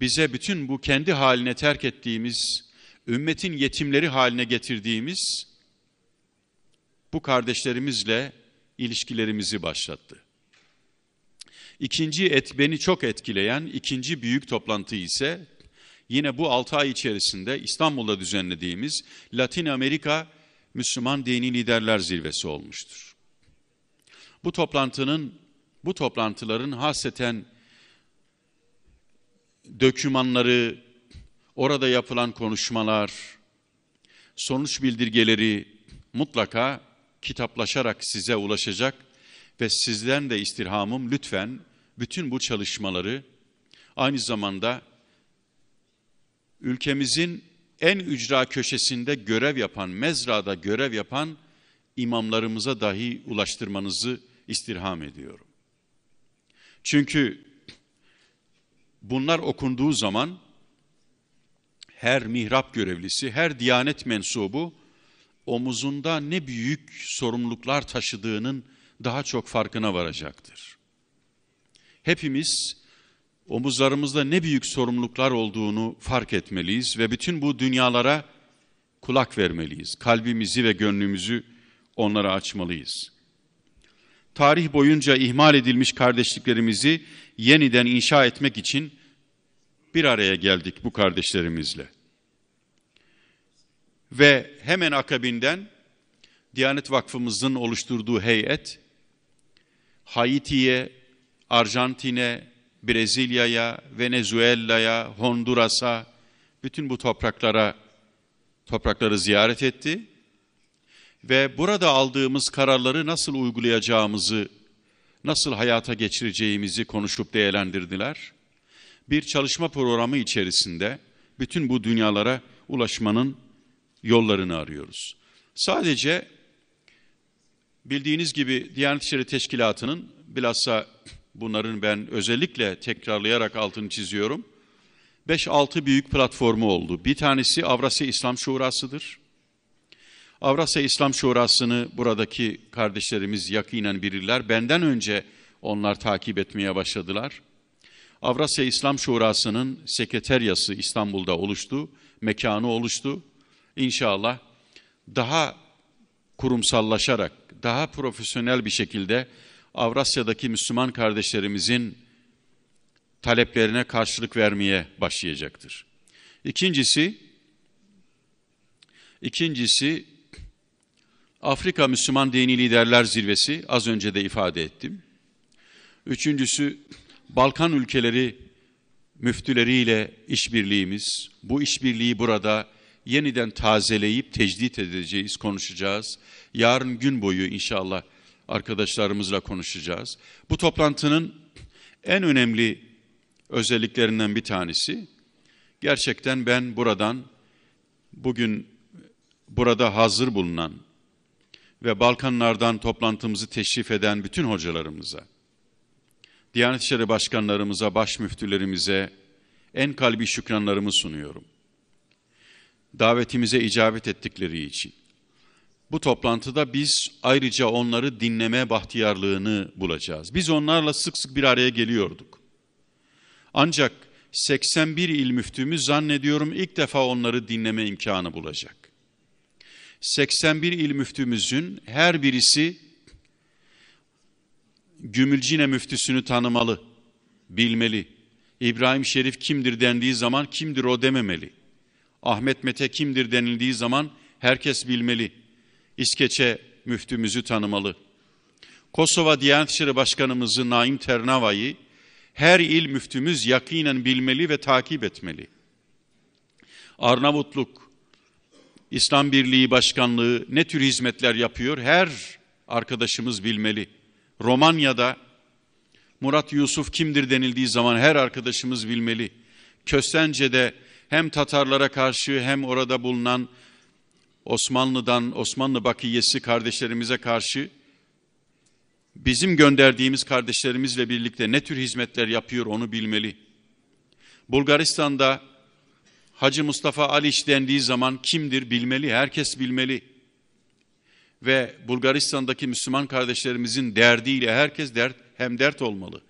Bize bütün bu kendi haline terk ettiğimiz, ümmetin yetimleri haline getirdiğimiz bu kardeşlerimizle ilişkilerimizi başlattı. İkinci et beni çok etkileyen ikinci büyük toplantı ise yine bu 6 ay içerisinde İstanbul'da düzenlediğimiz Latin Amerika Müslüman Dini Liderler Zirvesi olmuştur. Bu toplantının bu toplantıların haseten dökümanları, orada yapılan konuşmalar, sonuç bildirgeleri mutlaka kitaplaşarak size ulaşacak ve sizden de istirhamım lütfen bütün bu çalışmaları aynı zamanda ülkemizin en ücra köşesinde görev yapan, mezrada görev yapan imamlarımıza dahi ulaştırmanızı istirham ediyorum. Çünkü bunlar okunduğu zaman her mihrap görevlisi, her diyanet mensubu omuzunda ne büyük sorumluluklar taşıdığının daha çok farkına varacaktır. Hepimiz omuzlarımızda ne büyük sorumluluklar olduğunu fark etmeliyiz ve bütün bu dünyalara kulak vermeliyiz. Kalbimizi ve gönlümüzü onlara açmalıyız. Tarih boyunca ihmal edilmiş kardeşliklerimizi yeniden inşa etmek için bir araya geldik bu kardeşlerimizle. Ve hemen akabinden Diyanet Vakfımızın oluşturduğu heyet Haiti'ye, Arjantin'e, Brezilya'ya, Venezuela'ya, Honduras'a, bütün bu topraklara toprakları ziyaret etti ve burada aldığımız kararları nasıl uygulayacağımızı, nasıl hayata geçireceğimizi konuşup değerlendirdiler. Bir çalışma programı içerisinde bütün bu dünyalara ulaşmanın yollarını arıyoruz. Sadece Bildiğiniz gibi Diyanet İşleri Teşkilatı'nın bilhassa bunların ben özellikle tekrarlayarak altını çiziyorum. 5-6 büyük platformu oldu. Bir tanesi Avrasya İslam Şurası'dır. Avrasya İslam Şurası'nı buradaki kardeşlerimiz yakinen bilirler. Benden önce onlar takip etmeye başladılar. Avrasya İslam Şurası'nın sekreteryası İstanbul'da oluştu, mekanı oluştu. İnşallah daha kurumsallaşarak daha profesyonel bir şekilde Avrasya'daki Müslüman kardeşlerimizin taleplerine karşılık vermeye başlayacaktır. İkincisi, ikincisi Afrika Müslüman Dini Liderler Zirvesi az önce de ifade ettim. Üçüncüsü Balkan ülkeleri müftüleriyle işbirliğimiz. Bu işbirliği burada yeniden tazeleyip tecdit edeceğiz, konuşacağız. Yarın gün boyu inşallah arkadaşlarımızla konuşacağız. Bu toplantının en önemli özelliklerinden bir tanesi gerçekten ben buradan bugün burada hazır bulunan ve Balkanlardan toplantımızı teşrif eden bütün hocalarımıza, Diyanet İşleri Başkanlarımıza, baş müftülerimize en kalbi şükranlarımı sunuyorum davetimize icabet ettikleri için. Bu toplantıda biz ayrıca onları dinleme bahtiyarlığını bulacağız. Biz onlarla sık sık bir araya geliyorduk. Ancak 81 il müftümüz zannediyorum ilk defa onları dinleme imkanı bulacak. 81 il müftümüzün her birisi Gümülcine müftüsünü tanımalı, bilmeli. İbrahim Şerif kimdir dendiği zaman kimdir o dememeli. Ahmet Mete kimdir denildiği zaman herkes bilmeli. İskeçe müftümüzü tanımalı. Kosova Diyanet İşleri Başkanımızı Naim Ternava'yı her il müftümüz yakinen bilmeli ve takip etmeli. Arnavutluk, İslam Birliği Başkanlığı ne tür hizmetler yapıyor her arkadaşımız bilmeli. Romanya'da Murat Yusuf kimdir denildiği zaman her arkadaşımız bilmeli. Köstence'de hem Tatarlara karşı hem orada bulunan Osmanlı'dan Osmanlı bakiyesi kardeşlerimize karşı bizim gönderdiğimiz kardeşlerimizle birlikte ne tür hizmetler yapıyor onu bilmeli. Bulgaristan'da Hacı Mustafa Aliç dendiği zaman kimdir bilmeli, herkes bilmeli. Ve Bulgaristan'daki Müslüman kardeşlerimizin derdiyle herkes dert, hem dert olmalı.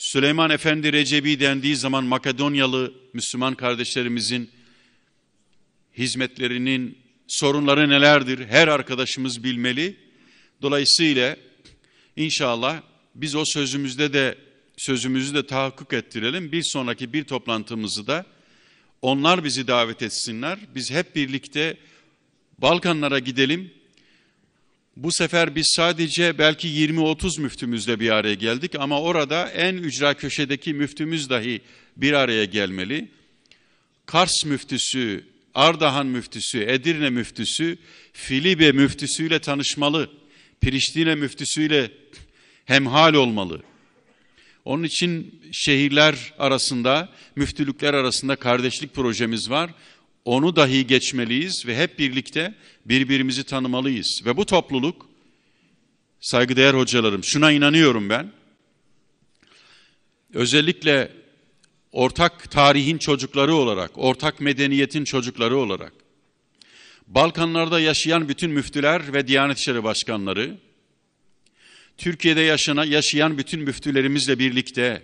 Süleyman Efendi Recebi dendiği zaman Makedonyalı Müslüman kardeşlerimizin hizmetlerinin sorunları nelerdir her arkadaşımız bilmeli. Dolayısıyla inşallah biz o sözümüzde de sözümüzü de tahakkuk ettirelim. Bir sonraki bir toplantımızı da onlar bizi davet etsinler. Biz hep birlikte Balkanlara gidelim. Bu sefer biz sadece belki 20-30 müftümüzle bir araya geldik ama orada en ücra köşedeki müftümüz dahi bir araya gelmeli. Kars müftüsü, Ardahan müftüsü, Edirne müftüsü, Filibe müftüsüyle tanışmalı. Priştine müftüsüyle hemhal olmalı. Onun için şehirler arasında, müftülükler arasında kardeşlik projemiz var onu dahi geçmeliyiz ve hep birlikte birbirimizi tanımalıyız. Ve bu topluluk, saygıdeğer hocalarım, şuna inanıyorum ben, özellikle ortak tarihin çocukları olarak, ortak medeniyetin çocukları olarak, Balkanlarda yaşayan bütün müftüler ve Diyanet İşleri Başkanları, Türkiye'de yaşana, yaşayan bütün müftülerimizle birlikte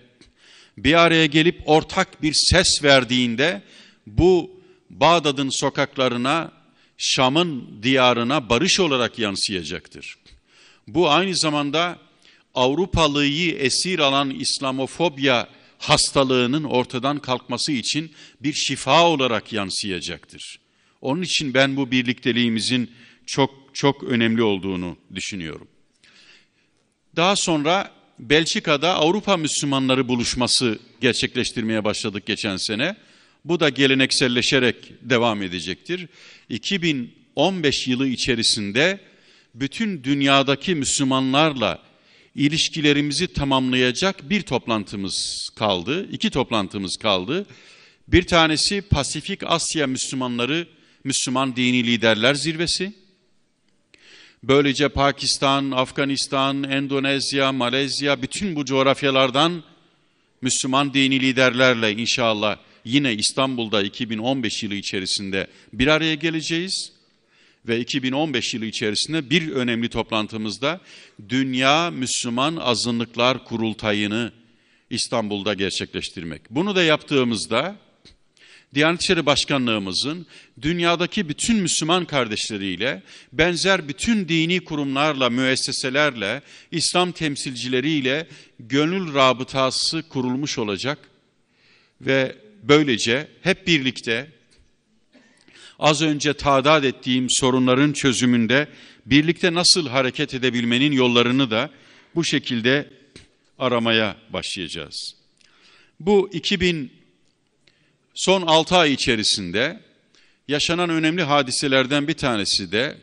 bir araya gelip ortak bir ses verdiğinde bu Bağdat'ın sokaklarına, Şam'ın diyarına barış olarak yansıyacaktır. Bu aynı zamanda Avrupalıyı esir alan İslamofobya hastalığının ortadan kalkması için bir şifa olarak yansıyacaktır. Onun için ben bu birlikteliğimizin çok çok önemli olduğunu düşünüyorum. Daha sonra Belçika'da Avrupa Müslümanları buluşması gerçekleştirmeye başladık geçen sene. Bu da gelenekselleşerek devam edecektir. 2015 yılı içerisinde bütün dünyadaki Müslümanlarla ilişkilerimizi tamamlayacak bir toplantımız kaldı, iki toplantımız kaldı. Bir tanesi Pasifik Asya Müslümanları Müslüman Dini Liderler Zirvesi. Böylece Pakistan, Afganistan, Endonezya, Malezya bütün bu coğrafyalardan Müslüman dini liderlerle inşallah yine İstanbul'da 2015 yılı içerisinde bir araya geleceğiz ve 2015 yılı içerisinde bir önemli toplantımızda Dünya Müslüman Azınlıklar Kurultayı'nı İstanbul'da gerçekleştirmek. Bunu da yaptığımızda Diyanet İşleri Başkanlığımızın dünyadaki bütün Müslüman kardeşleriyle, benzer bütün dini kurumlarla, müesseselerle, İslam temsilcileriyle gönül rabıtası kurulmuş olacak ve böylece hep birlikte az önce tadat ettiğim sorunların çözümünde birlikte nasıl hareket edebilmenin yollarını da bu şekilde aramaya başlayacağız. Bu 2000 son 6 ay içerisinde yaşanan önemli hadiselerden bir tanesi de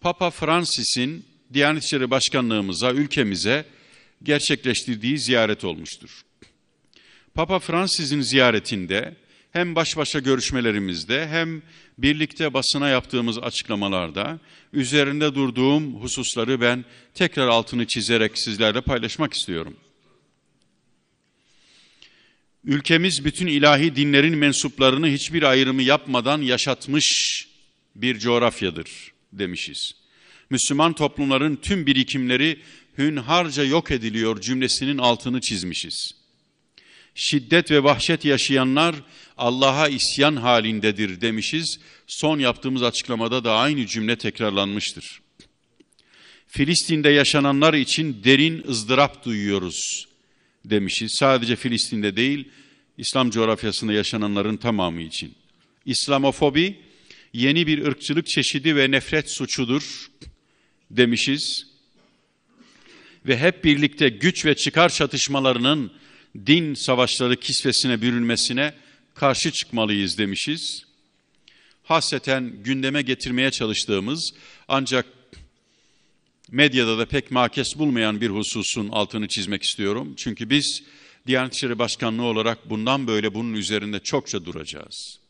Papa Francis'in Diyanet İşleri Başkanlığımıza, ülkemize gerçekleştirdiği ziyaret olmuştur. Papa Francis'in ziyaretinde hem baş başa görüşmelerimizde hem birlikte basına yaptığımız açıklamalarda üzerinde durduğum hususları ben tekrar altını çizerek sizlerle paylaşmak istiyorum. Ülkemiz bütün ilahi dinlerin mensuplarını hiçbir ayrımı yapmadan yaşatmış bir coğrafyadır demişiz. Müslüman toplumların tüm birikimleri hünharca yok ediliyor cümlesinin altını çizmişiz şiddet ve vahşet yaşayanlar Allah'a isyan halindedir demişiz. Son yaptığımız açıklamada da aynı cümle tekrarlanmıştır. Filistin'de yaşananlar için derin ızdırap duyuyoruz demişiz. Sadece Filistin'de değil, İslam coğrafyasında yaşananların tamamı için. İslamofobi yeni bir ırkçılık çeşidi ve nefret suçudur demişiz. Ve hep birlikte güç ve çıkar çatışmalarının din savaşları kisvesine bürünmesine karşı çıkmalıyız demişiz. Hasreten gündeme getirmeye çalıştığımız ancak medyada da pek makes bulmayan bir hususun altını çizmek istiyorum. Çünkü biz Diyanet İşleri Başkanlığı olarak bundan böyle bunun üzerinde çokça duracağız.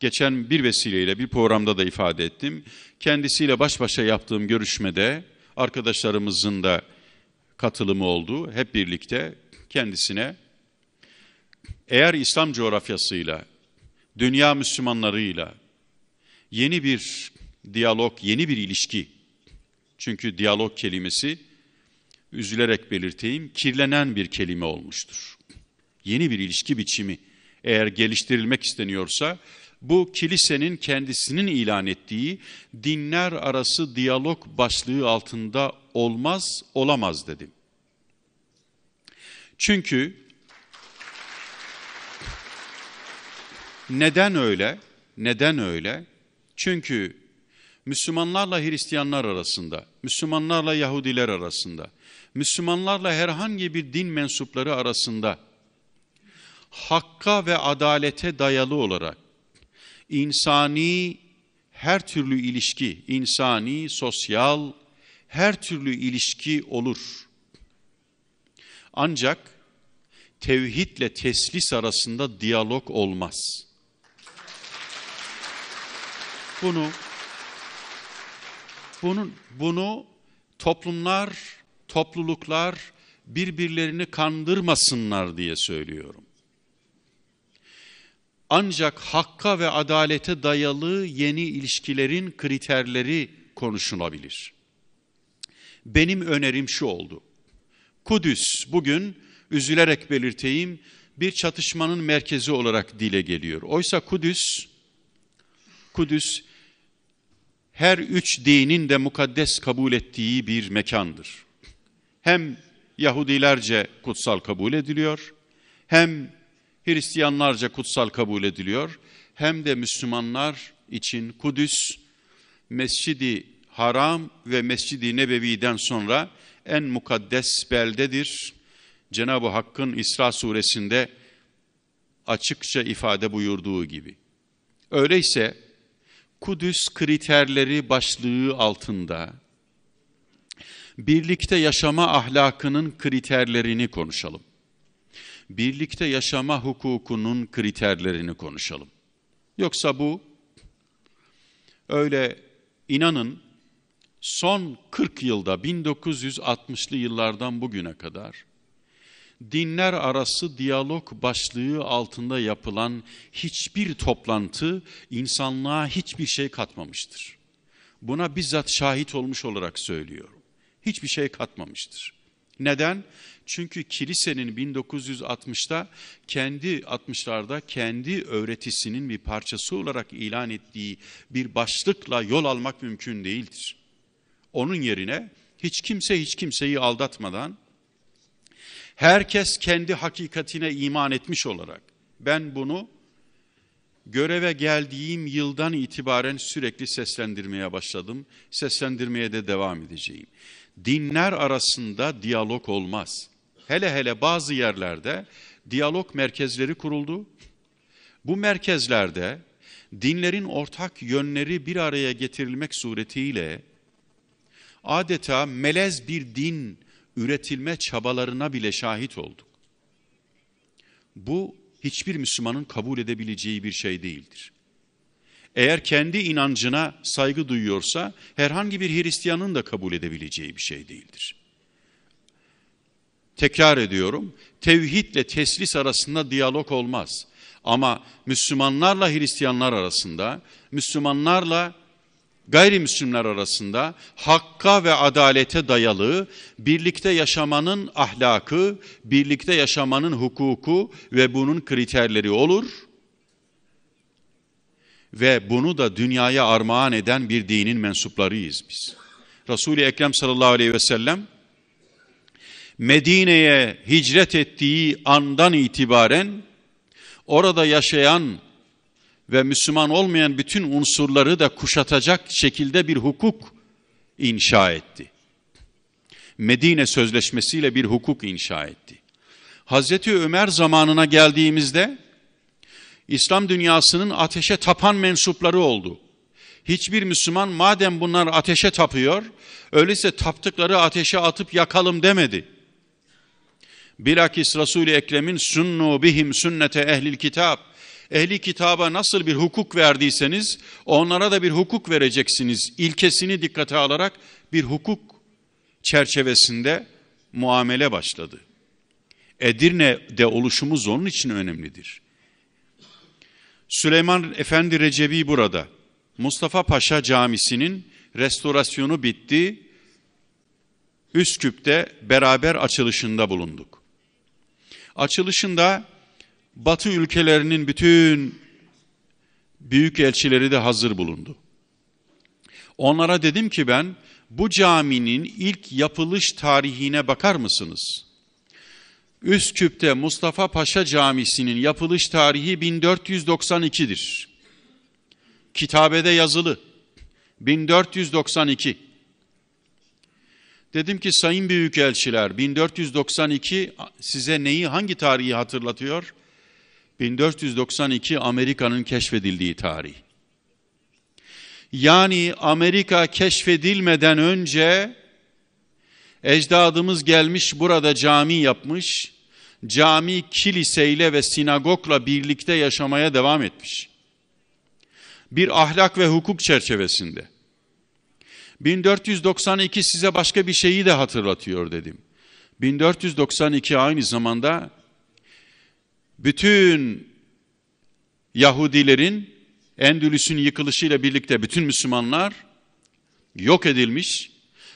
Geçen bir vesileyle bir programda da ifade ettim. Kendisiyle baş başa yaptığım görüşmede arkadaşlarımızın da katılımı oldu. Hep birlikte kendisine eğer İslam coğrafyasıyla, dünya Müslümanlarıyla yeni bir diyalog, yeni bir ilişki, çünkü diyalog kelimesi üzülerek belirteyim, kirlenen bir kelime olmuştur. Yeni bir ilişki biçimi eğer geliştirilmek isteniyorsa, bu kilisenin kendisinin ilan ettiği dinler arası diyalog başlığı altında olmaz, olamaz dedim. Çünkü neden öyle? Neden öyle? Çünkü Müslümanlarla Hristiyanlar arasında, Müslümanlarla Yahudiler arasında, Müslümanlarla herhangi bir din mensupları arasında hakka ve adalete dayalı olarak insani her türlü ilişki, insani, sosyal her türlü ilişki olur. Ancak tevhidle teslis arasında diyalog olmaz. Bunu bunu, bunu toplumlar, topluluklar birbirlerini kandırmasınlar diye söylüyorum. Ancak hakka ve adalete dayalı yeni ilişkilerin kriterleri konuşulabilir. Benim önerim şu oldu. Kudüs bugün üzülerek belirteyim bir çatışmanın merkezi olarak dile geliyor. Oysa Kudüs, Kudüs her üç dinin de mukaddes kabul ettiği bir mekandır. Hem Yahudilerce kutsal kabul ediliyor, hem Hristiyanlarca kutsal kabul ediliyor, hem de Müslümanlar için Kudüs, Mescidi Haram ve Mescidi Nebevi'den sonra en mukaddes beldedir. Cenab-ı Hakk'ın İsra suresinde açıkça ifade buyurduğu gibi. Öyleyse Kudüs kriterleri başlığı altında birlikte yaşama ahlakının kriterlerini konuşalım. Birlikte yaşama hukukunun kriterlerini konuşalım. Yoksa bu öyle inanın son 40 yılda 1960'lı yıllardan bugüne kadar dinler arası diyalog başlığı altında yapılan hiçbir toplantı insanlığa hiçbir şey katmamıştır. Buna bizzat şahit olmuş olarak söylüyorum. Hiçbir şey katmamıştır. Neden? Çünkü kilisenin 1960'ta kendi 60'larda kendi öğretisinin bir parçası olarak ilan ettiği bir başlıkla yol almak mümkün değildir. Onun yerine hiç kimse hiç kimseyi aldatmadan herkes kendi hakikatine iman etmiş olarak ben bunu göreve geldiğim yıldan itibaren sürekli seslendirmeye başladım. Seslendirmeye de devam edeceğim. Dinler arasında diyalog olmaz. Hele hele bazı yerlerde diyalog merkezleri kuruldu. Bu merkezlerde dinlerin ortak yönleri bir araya getirilmek suretiyle adeta melez bir din üretilme çabalarına bile şahit olduk. Bu hiçbir Müslümanın kabul edebileceği bir şey değildir. Eğer kendi inancına saygı duyuyorsa herhangi bir Hristiyanın da kabul edebileceği bir şey değildir. Tekrar ediyorum, tevhidle teslis arasında diyalog olmaz. Ama Müslümanlarla Hristiyanlar arasında, Müslümanlarla gayrimüslimler arasında hakka ve adalete dayalı birlikte yaşamanın ahlakı, birlikte yaşamanın hukuku ve bunun kriterleri olur ve bunu da dünyaya armağan eden bir dinin mensuplarıyız biz. Resul-i Ekrem sallallahu aleyhi ve sellem Medine'ye hicret ettiği andan itibaren orada yaşayan ve Müslüman olmayan bütün unsurları da kuşatacak şekilde bir hukuk inşa etti. Medine Sözleşmesi'yle bir hukuk inşa etti. Hazreti Ömer zamanına geldiğimizde İslam dünyasının ateşe tapan mensupları oldu. Hiçbir Müslüman madem bunlar ateşe tapıyor, öyleyse taptıkları ateşe atıp yakalım demedi. Bilakis Resul-i Ekrem'in sünnu bihim sünnete ehlil kitap.'' ehli kitaba nasıl bir hukuk verdiyseniz onlara da bir hukuk vereceksiniz ilkesini dikkate alarak bir hukuk çerçevesinde muamele başladı. Edirne'de oluşumuz onun için önemlidir. Süleyman Efendi Recebi burada. Mustafa Paşa Camisi'nin restorasyonu bitti. Üsküp'te beraber açılışında bulunduk. Açılışında Batı ülkelerinin bütün büyük elçileri de hazır bulundu. Onlara dedim ki ben bu caminin ilk yapılış tarihine bakar mısınız? Üsküp'te Mustafa Paşa Camisi'nin yapılış tarihi 1492'dir. Kitabede yazılı 1492. Dedim ki sayın büyükelçiler 1492 size neyi hangi tarihi hatırlatıyor? 1492 Amerika'nın keşfedildiği tarih. Yani Amerika keşfedilmeden önce ecdadımız gelmiş burada cami yapmış, cami kiliseyle ve sinagogla birlikte yaşamaya devam etmiş. Bir ahlak ve hukuk çerçevesinde. 1492 size başka bir şeyi de hatırlatıyor dedim. 1492 aynı zamanda bütün Yahudilerin Endülüs'ün yıkılışıyla birlikte bütün Müslümanlar yok edilmiş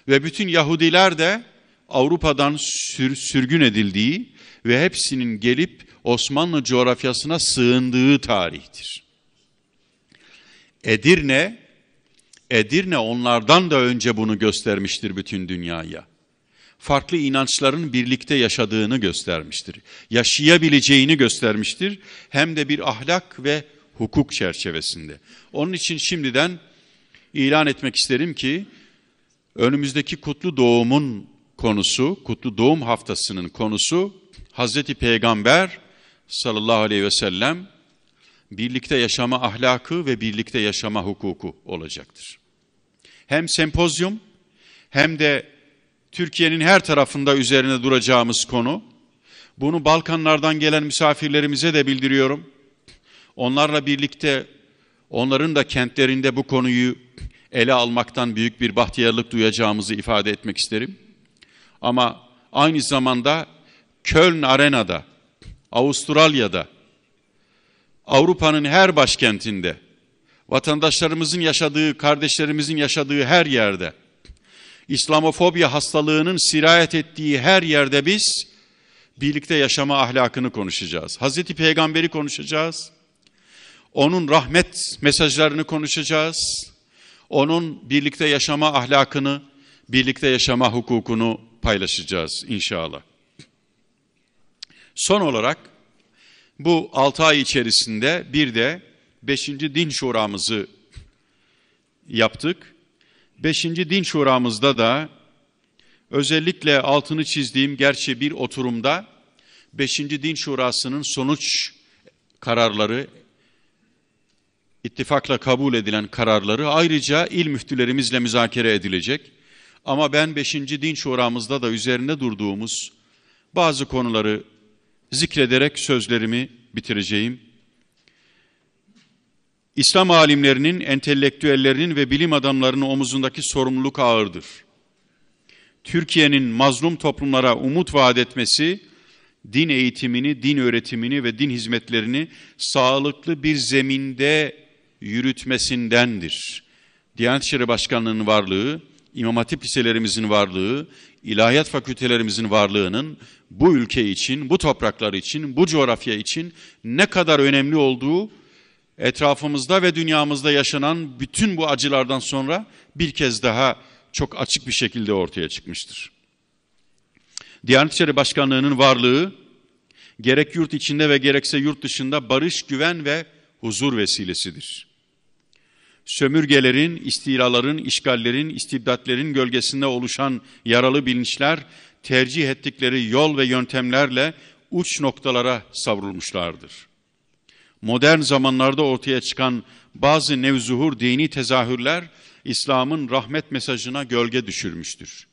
ve bütün Yahudiler de Avrupa'dan sür, sürgün edildiği ve hepsinin gelip Osmanlı coğrafyasına sığındığı tarihtir. Edirne, Edirne onlardan da önce bunu göstermiştir bütün dünyaya farklı inançların birlikte yaşadığını göstermiştir. Yaşayabileceğini göstermiştir. Hem de bir ahlak ve hukuk çerçevesinde. Onun için şimdiden ilan etmek isterim ki önümüzdeki kutlu doğumun konusu, kutlu doğum haftasının konusu Hazreti Peygamber sallallahu aleyhi ve sellem birlikte yaşama ahlakı ve birlikte yaşama hukuku olacaktır. Hem sempozyum hem de Türkiye'nin her tarafında üzerine duracağımız konu. Bunu Balkanlardan gelen misafirlerimize de bildiriyorum. Onlarla birlikte onların da kentlerinde bu konuyu ele almaktan büyük bir bahtiyarlık duyacağımızı ifade etmek isterim. Ama aynı zamanda Köln Arena'da, Avustralya'da, Avrupa'nın her başkentinde, vatandaşlarımızın yaşadığı, kardeşlerimizin yaşadığı her yerde İslamofobya hastalığının sirayet ettiği her yerde biz birlikte yaşama ahlakını konuşacağız. Hazreti Peygamber'i konuşacağız. Onun rahmet mesajlarını konuşacağız. Onun birlikte yaşama ahlakını, birlikte yaşama hukukunu paylaşacağız inşallah. Son olarak bu 6 ay içerisinde bir de 5. din şuramızı yaptık. Beşinci Din Şuramızda da özellikle altını çizdiğim gerçi bir oturumda beşinci Din Şurası'nın sonuç kararları, ittifakla kabul edilen kararları ayrıca il müftülerimizle müzakere edilecek. Ama ben 5. Din Şuramızda da üzerinde durduğumuz bazı konuları zikrederek sözlerimi bitireceğim. İslam alimlerinin, entelektüellerinin ve bilim adamlarının omuzundaki sorumluluk ağırdır. Türkiye'nin mazlum toplumlara umut vaat etmesi, din eğitimini, din öğretimini ve din hizmetlerini sağlıklı bir zeminde yürütmesindendir. Diyanet İşleri Başkanlığı'nın varlığı, İmam Hatip liselerimizin varlığı, ilahiyat fakültelerimizin varlığının bu ülke için, bu topraklar için, bu coğrafya için ne kadar önemli olduğu etrafımızda ve dünyamızda yaşanan bütün bu acılardan sonra bir kez daha çok açık bir şekilde ortaya çıkmıştır. Diyanet İşleri Başkanlığı'nın varlığı gerek yurt içinde ve gerekse yurt dışında barış, güven ve huzur vesilesidir. Sömürgelerin, istiraların, işgallerin, istibdatlerin gölgesinde oluşan yaralı bilinçler tercih ettikleri yol ve yöntemlerle uç noktalara savrulmuşlardır modern zamanlarda ortaya çıkan bazı nevzuhur dini tezahürler İslam'ın rahmet mesajına gölge düşürmüştür.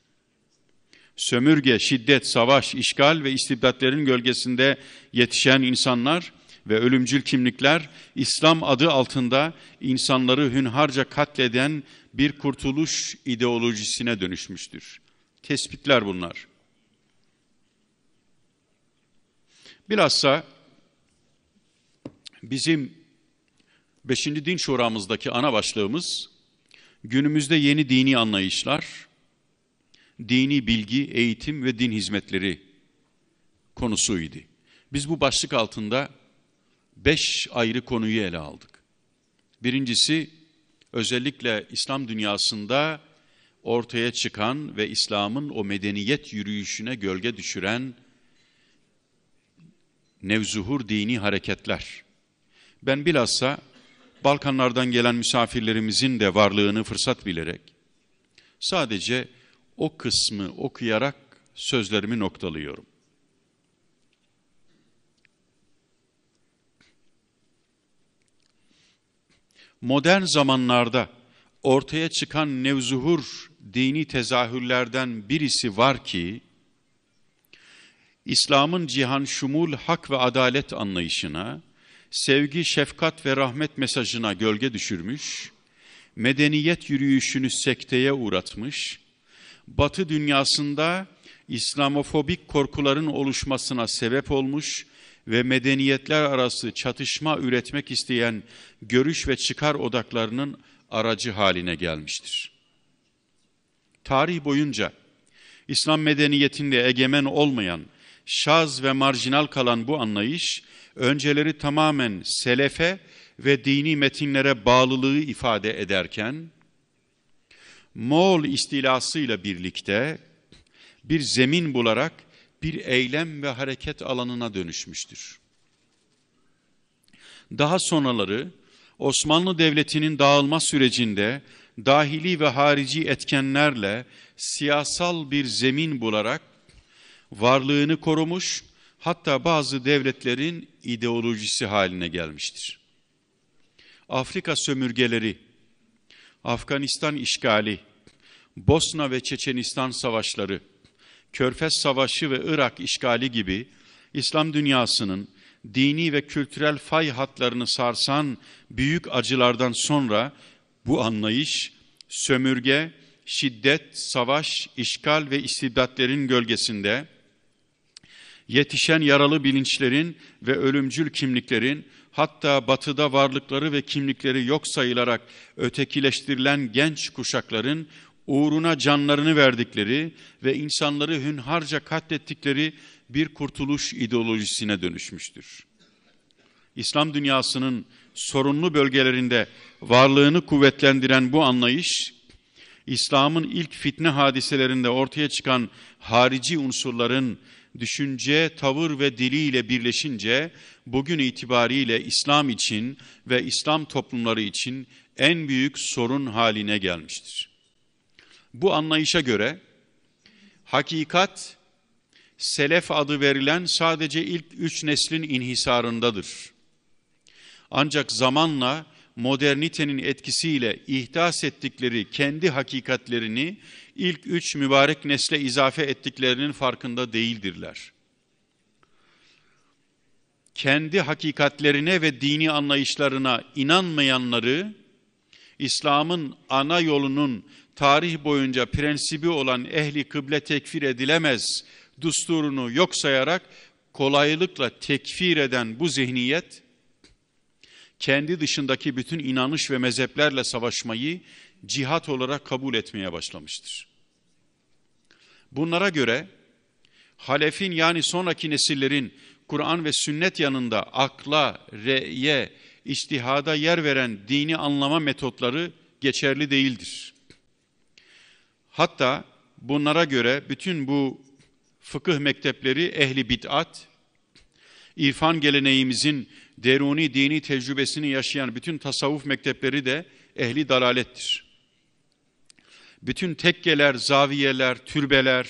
Sömürge, şiddet, savaş, işgal ve istibdatlerin gölgesinde yetişen insanlar ve ölümcül kimlikler İslam adı altında insanları hünharca katleden bir kurtuluş ideolojisine dönüşmüştür. Tespitler bunlar. Bilhassa Bizim 5. Din Şuramızdaki ana başlığımız günümüzde yeni dini anlayışlar, dini bilgi, eğitim ve din hizmetleri konusuydu. Biz bu başlık altında beş ayrı konuyu ele aldık. Birincisi özellikle İslam dünyasında ortaya çıkan ve İslam'ın o medeniyet yürüyüşüne gölge düşüren nevzuhur dini hareketler. Ben bilhassa Balkanlardan gelen misafirlerimizin de varlığını fırsat bilerek sadece o kısmı okuyarak sözlerimi noktalıyorum. Modern zamanlarda ortaya çıkan nevzuhur dini tezahürlerden birisi var ki, İslam'ın cihan şumul hak ve adalet anlayışına, sevgi, şefkat ve rahmet mesajına gölge düşürmüş, medeniyet yürüyüşünü sekteye uğratmış, Batı dünyasında İslamofobik korkuların oluşmasına sebep olmuş ve medeniyetler arası çatışma üretmek isteyen görüş ve çıkar odaklarının aracı haline gelmiştir. Tarih boyunca İslam medeniyetinde egemen olmayan, şaz ve marjinal kalan bu anlayış önceleri tamamen selefe ve dini metinlere bağlılığı ifade ederken, Moğol istilasıyla birlikte bir zemin bularak bir eylem ve hareket alanına dönüşmüştür. Daha sonraları Osmanlı Devleti'nin dağılma sürecinde dahili ve harici etkenlerle siyasal bir zemin bularak varlığını korumuş hatta bazı devletlerin ideolojisi haline gelmiştir. Afrika sömürgeleri, Afganistan işgali, Bosna ve Çeçenistan savaşları, Körfez Savaşı ve Irak işgali gibi İslam dünyasının dini ve kültürel fay hatlarını sarsan büyük acılardan sonra bu anlayış sömürge, şiddet, savaş, işgal ve istibdatlerin gölgesinde yetişen yaralı bilinçlerin ve ölümcül kimliklerin, hatta batıda varlıkları ve kimlikleri yok sayılarak ötekileştirilen genç kuşakların uğruna canlarını verdikleri ve insanları hünharca katlettikleri bir kurtuluş ideolojisine dönüşmüştür. İslam dünyasının sorunlu bölgelerinde varlığını kuvvetlendiren bu anlayış, İslam'ın ilk fitne hadiselerinde ortaya çıkan harici unsurların düşünce, tavır ve diliyle birleşince bugün itibariyle İslam için ve İslam toplumları için en büyük sorun haline gelmiştir. Bu anlayışa göre hakikat selef adı verilen sadece ilk üç neslin inhisarındadır. Ancak zamanla modernitenin etkisiyle ihdas ettikleri kendi hakikatlerini ilk üç mübarek nesle izafe ettiklerinin farkında değildirler. Kendi hakikatlerine ve dini anlayışlarına inanmayanları, İslam'ın ana yolunun tarih boyunca prensibi olan ehli kıble tekfir edilemez dusturunu yok sayarak kolaylıkla tekfir eden bu zihniyet, kendi dışındaki bütün inanış ve mezheplerle savaşmayı cihat olarak kabul etmeye başlamıştır. Bunlara göre halefin yani sonraki nesillerin Kur'an ve sünnet yanında akla, reye, içtihada yer veren dini anlama metotları geçerli değildir. Hatta bunlara göre bütün bu fıkıh mektepleri ehli bid'at, irfan geleneğimizin deruni dini tecrübesini yaşayan bütün tasavvuf mektepleri de ehli dalalettir. Bütün tekkeler, zaviyeler, türbeler,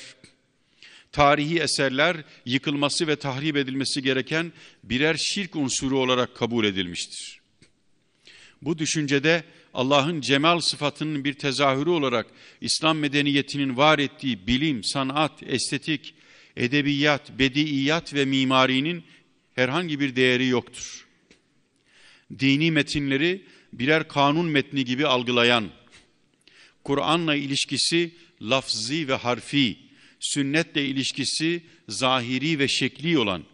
tarihi eserler yıkılması ve tahrip edilmesi gereken birer şirk unsuru olarak kabul edilmiştir. Bu düşüncede Allah'ın cemal sıfatının bir tezahürü olarak İslam medeniyetinin var ettiği bilim, sanat, estetik, edebiyat, bediiyat ve mimarinin herhangi bir değeri yoktur. Dini metinleri birer kanun metni gibi algılayan Kur'an'la ilişkisi lafzi ve harfi, sünnetle ilişkisi zahiri ve şekli olan,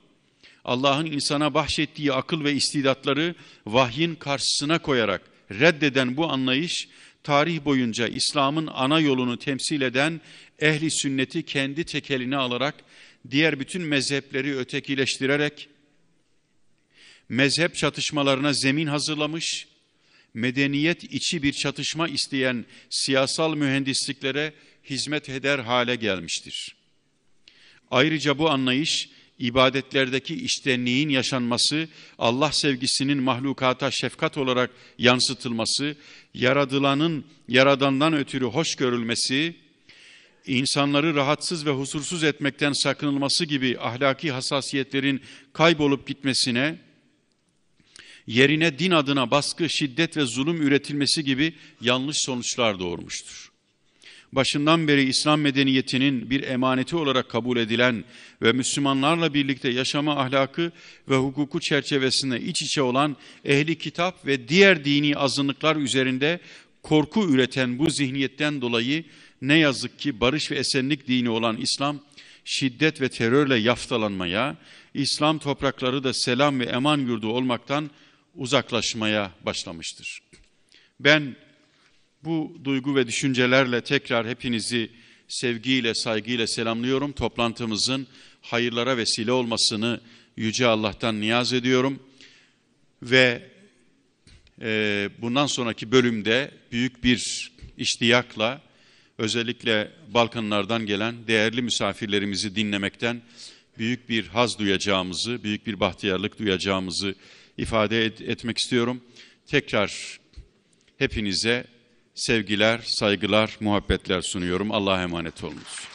Allah'ın insana bahşettiği akıl ve istidatları vahyin karşısına koyarak reddeden bu anlayış, tarih boyunca İslam'ın ana yolunu temsil eden ehli sünneti kendi tekeline alarak, diğer bütün mezhepleri ötekileştirerek, mezhep çatışmalarına zemin hazırlamış, medeniyet içi bir çatışma isteyen siyasal mühendisliklere hizmet eder hale gelmiştir. Ayrıca bu anlayış ibadetlerdeki iştenliğin yaşanması, Allah sevgisinin mahlukata şefkat olarak yansıtılması, yaradılanın yaradandan ötürü hoş görülmesi, insanları rahatsız ve huzursuz etmekten sakınılması gibi ahlaki hassasiyetlerin kaybolup gitmesine, yerine din adına baskı, şiddet ve zulüm üretilmesi gibi yanlış sonuçlar doğurmuştur. Başından beri İslam medeniyetinin bir emaneti olarak kabul edilen ve Müslümanlarla birlikte yaşama ahlakı ve hukuku çerçevesinde iç içe olan ehli kitap ve diğer dini azınlıklar üzerinde korku üreten bu zihniyetten dolayı ne yazık ki barış ve esenlik dini olan İslam şiddet ve terörle yaftalanmaya, İslam toprakları da selam ve eman yurdu olmaktan uzaklaşmaya başlamıştır. Ben bu duygu ve düşüncelerle tekrar hepinizi sevgiyle, saygıyla selamlıyorum. Toplantımızın hayırlara vesile olmasını Yüce Allah'tan niyaz ediyorum. Ve e, bundan sonraki bölümde büyük bir iştiyakla özellikle Balkanlardan gelen değerli misafirlerimizi dinlemekten büyük bir haz duyacağımızı, büyük bir bahtiyarlık duyacağımızı ifade et, etmek istiyorum. Tekrar hepinize sevgiler, saygılar, muhabbetler sunuyorum. Allah'a emanet olunuz.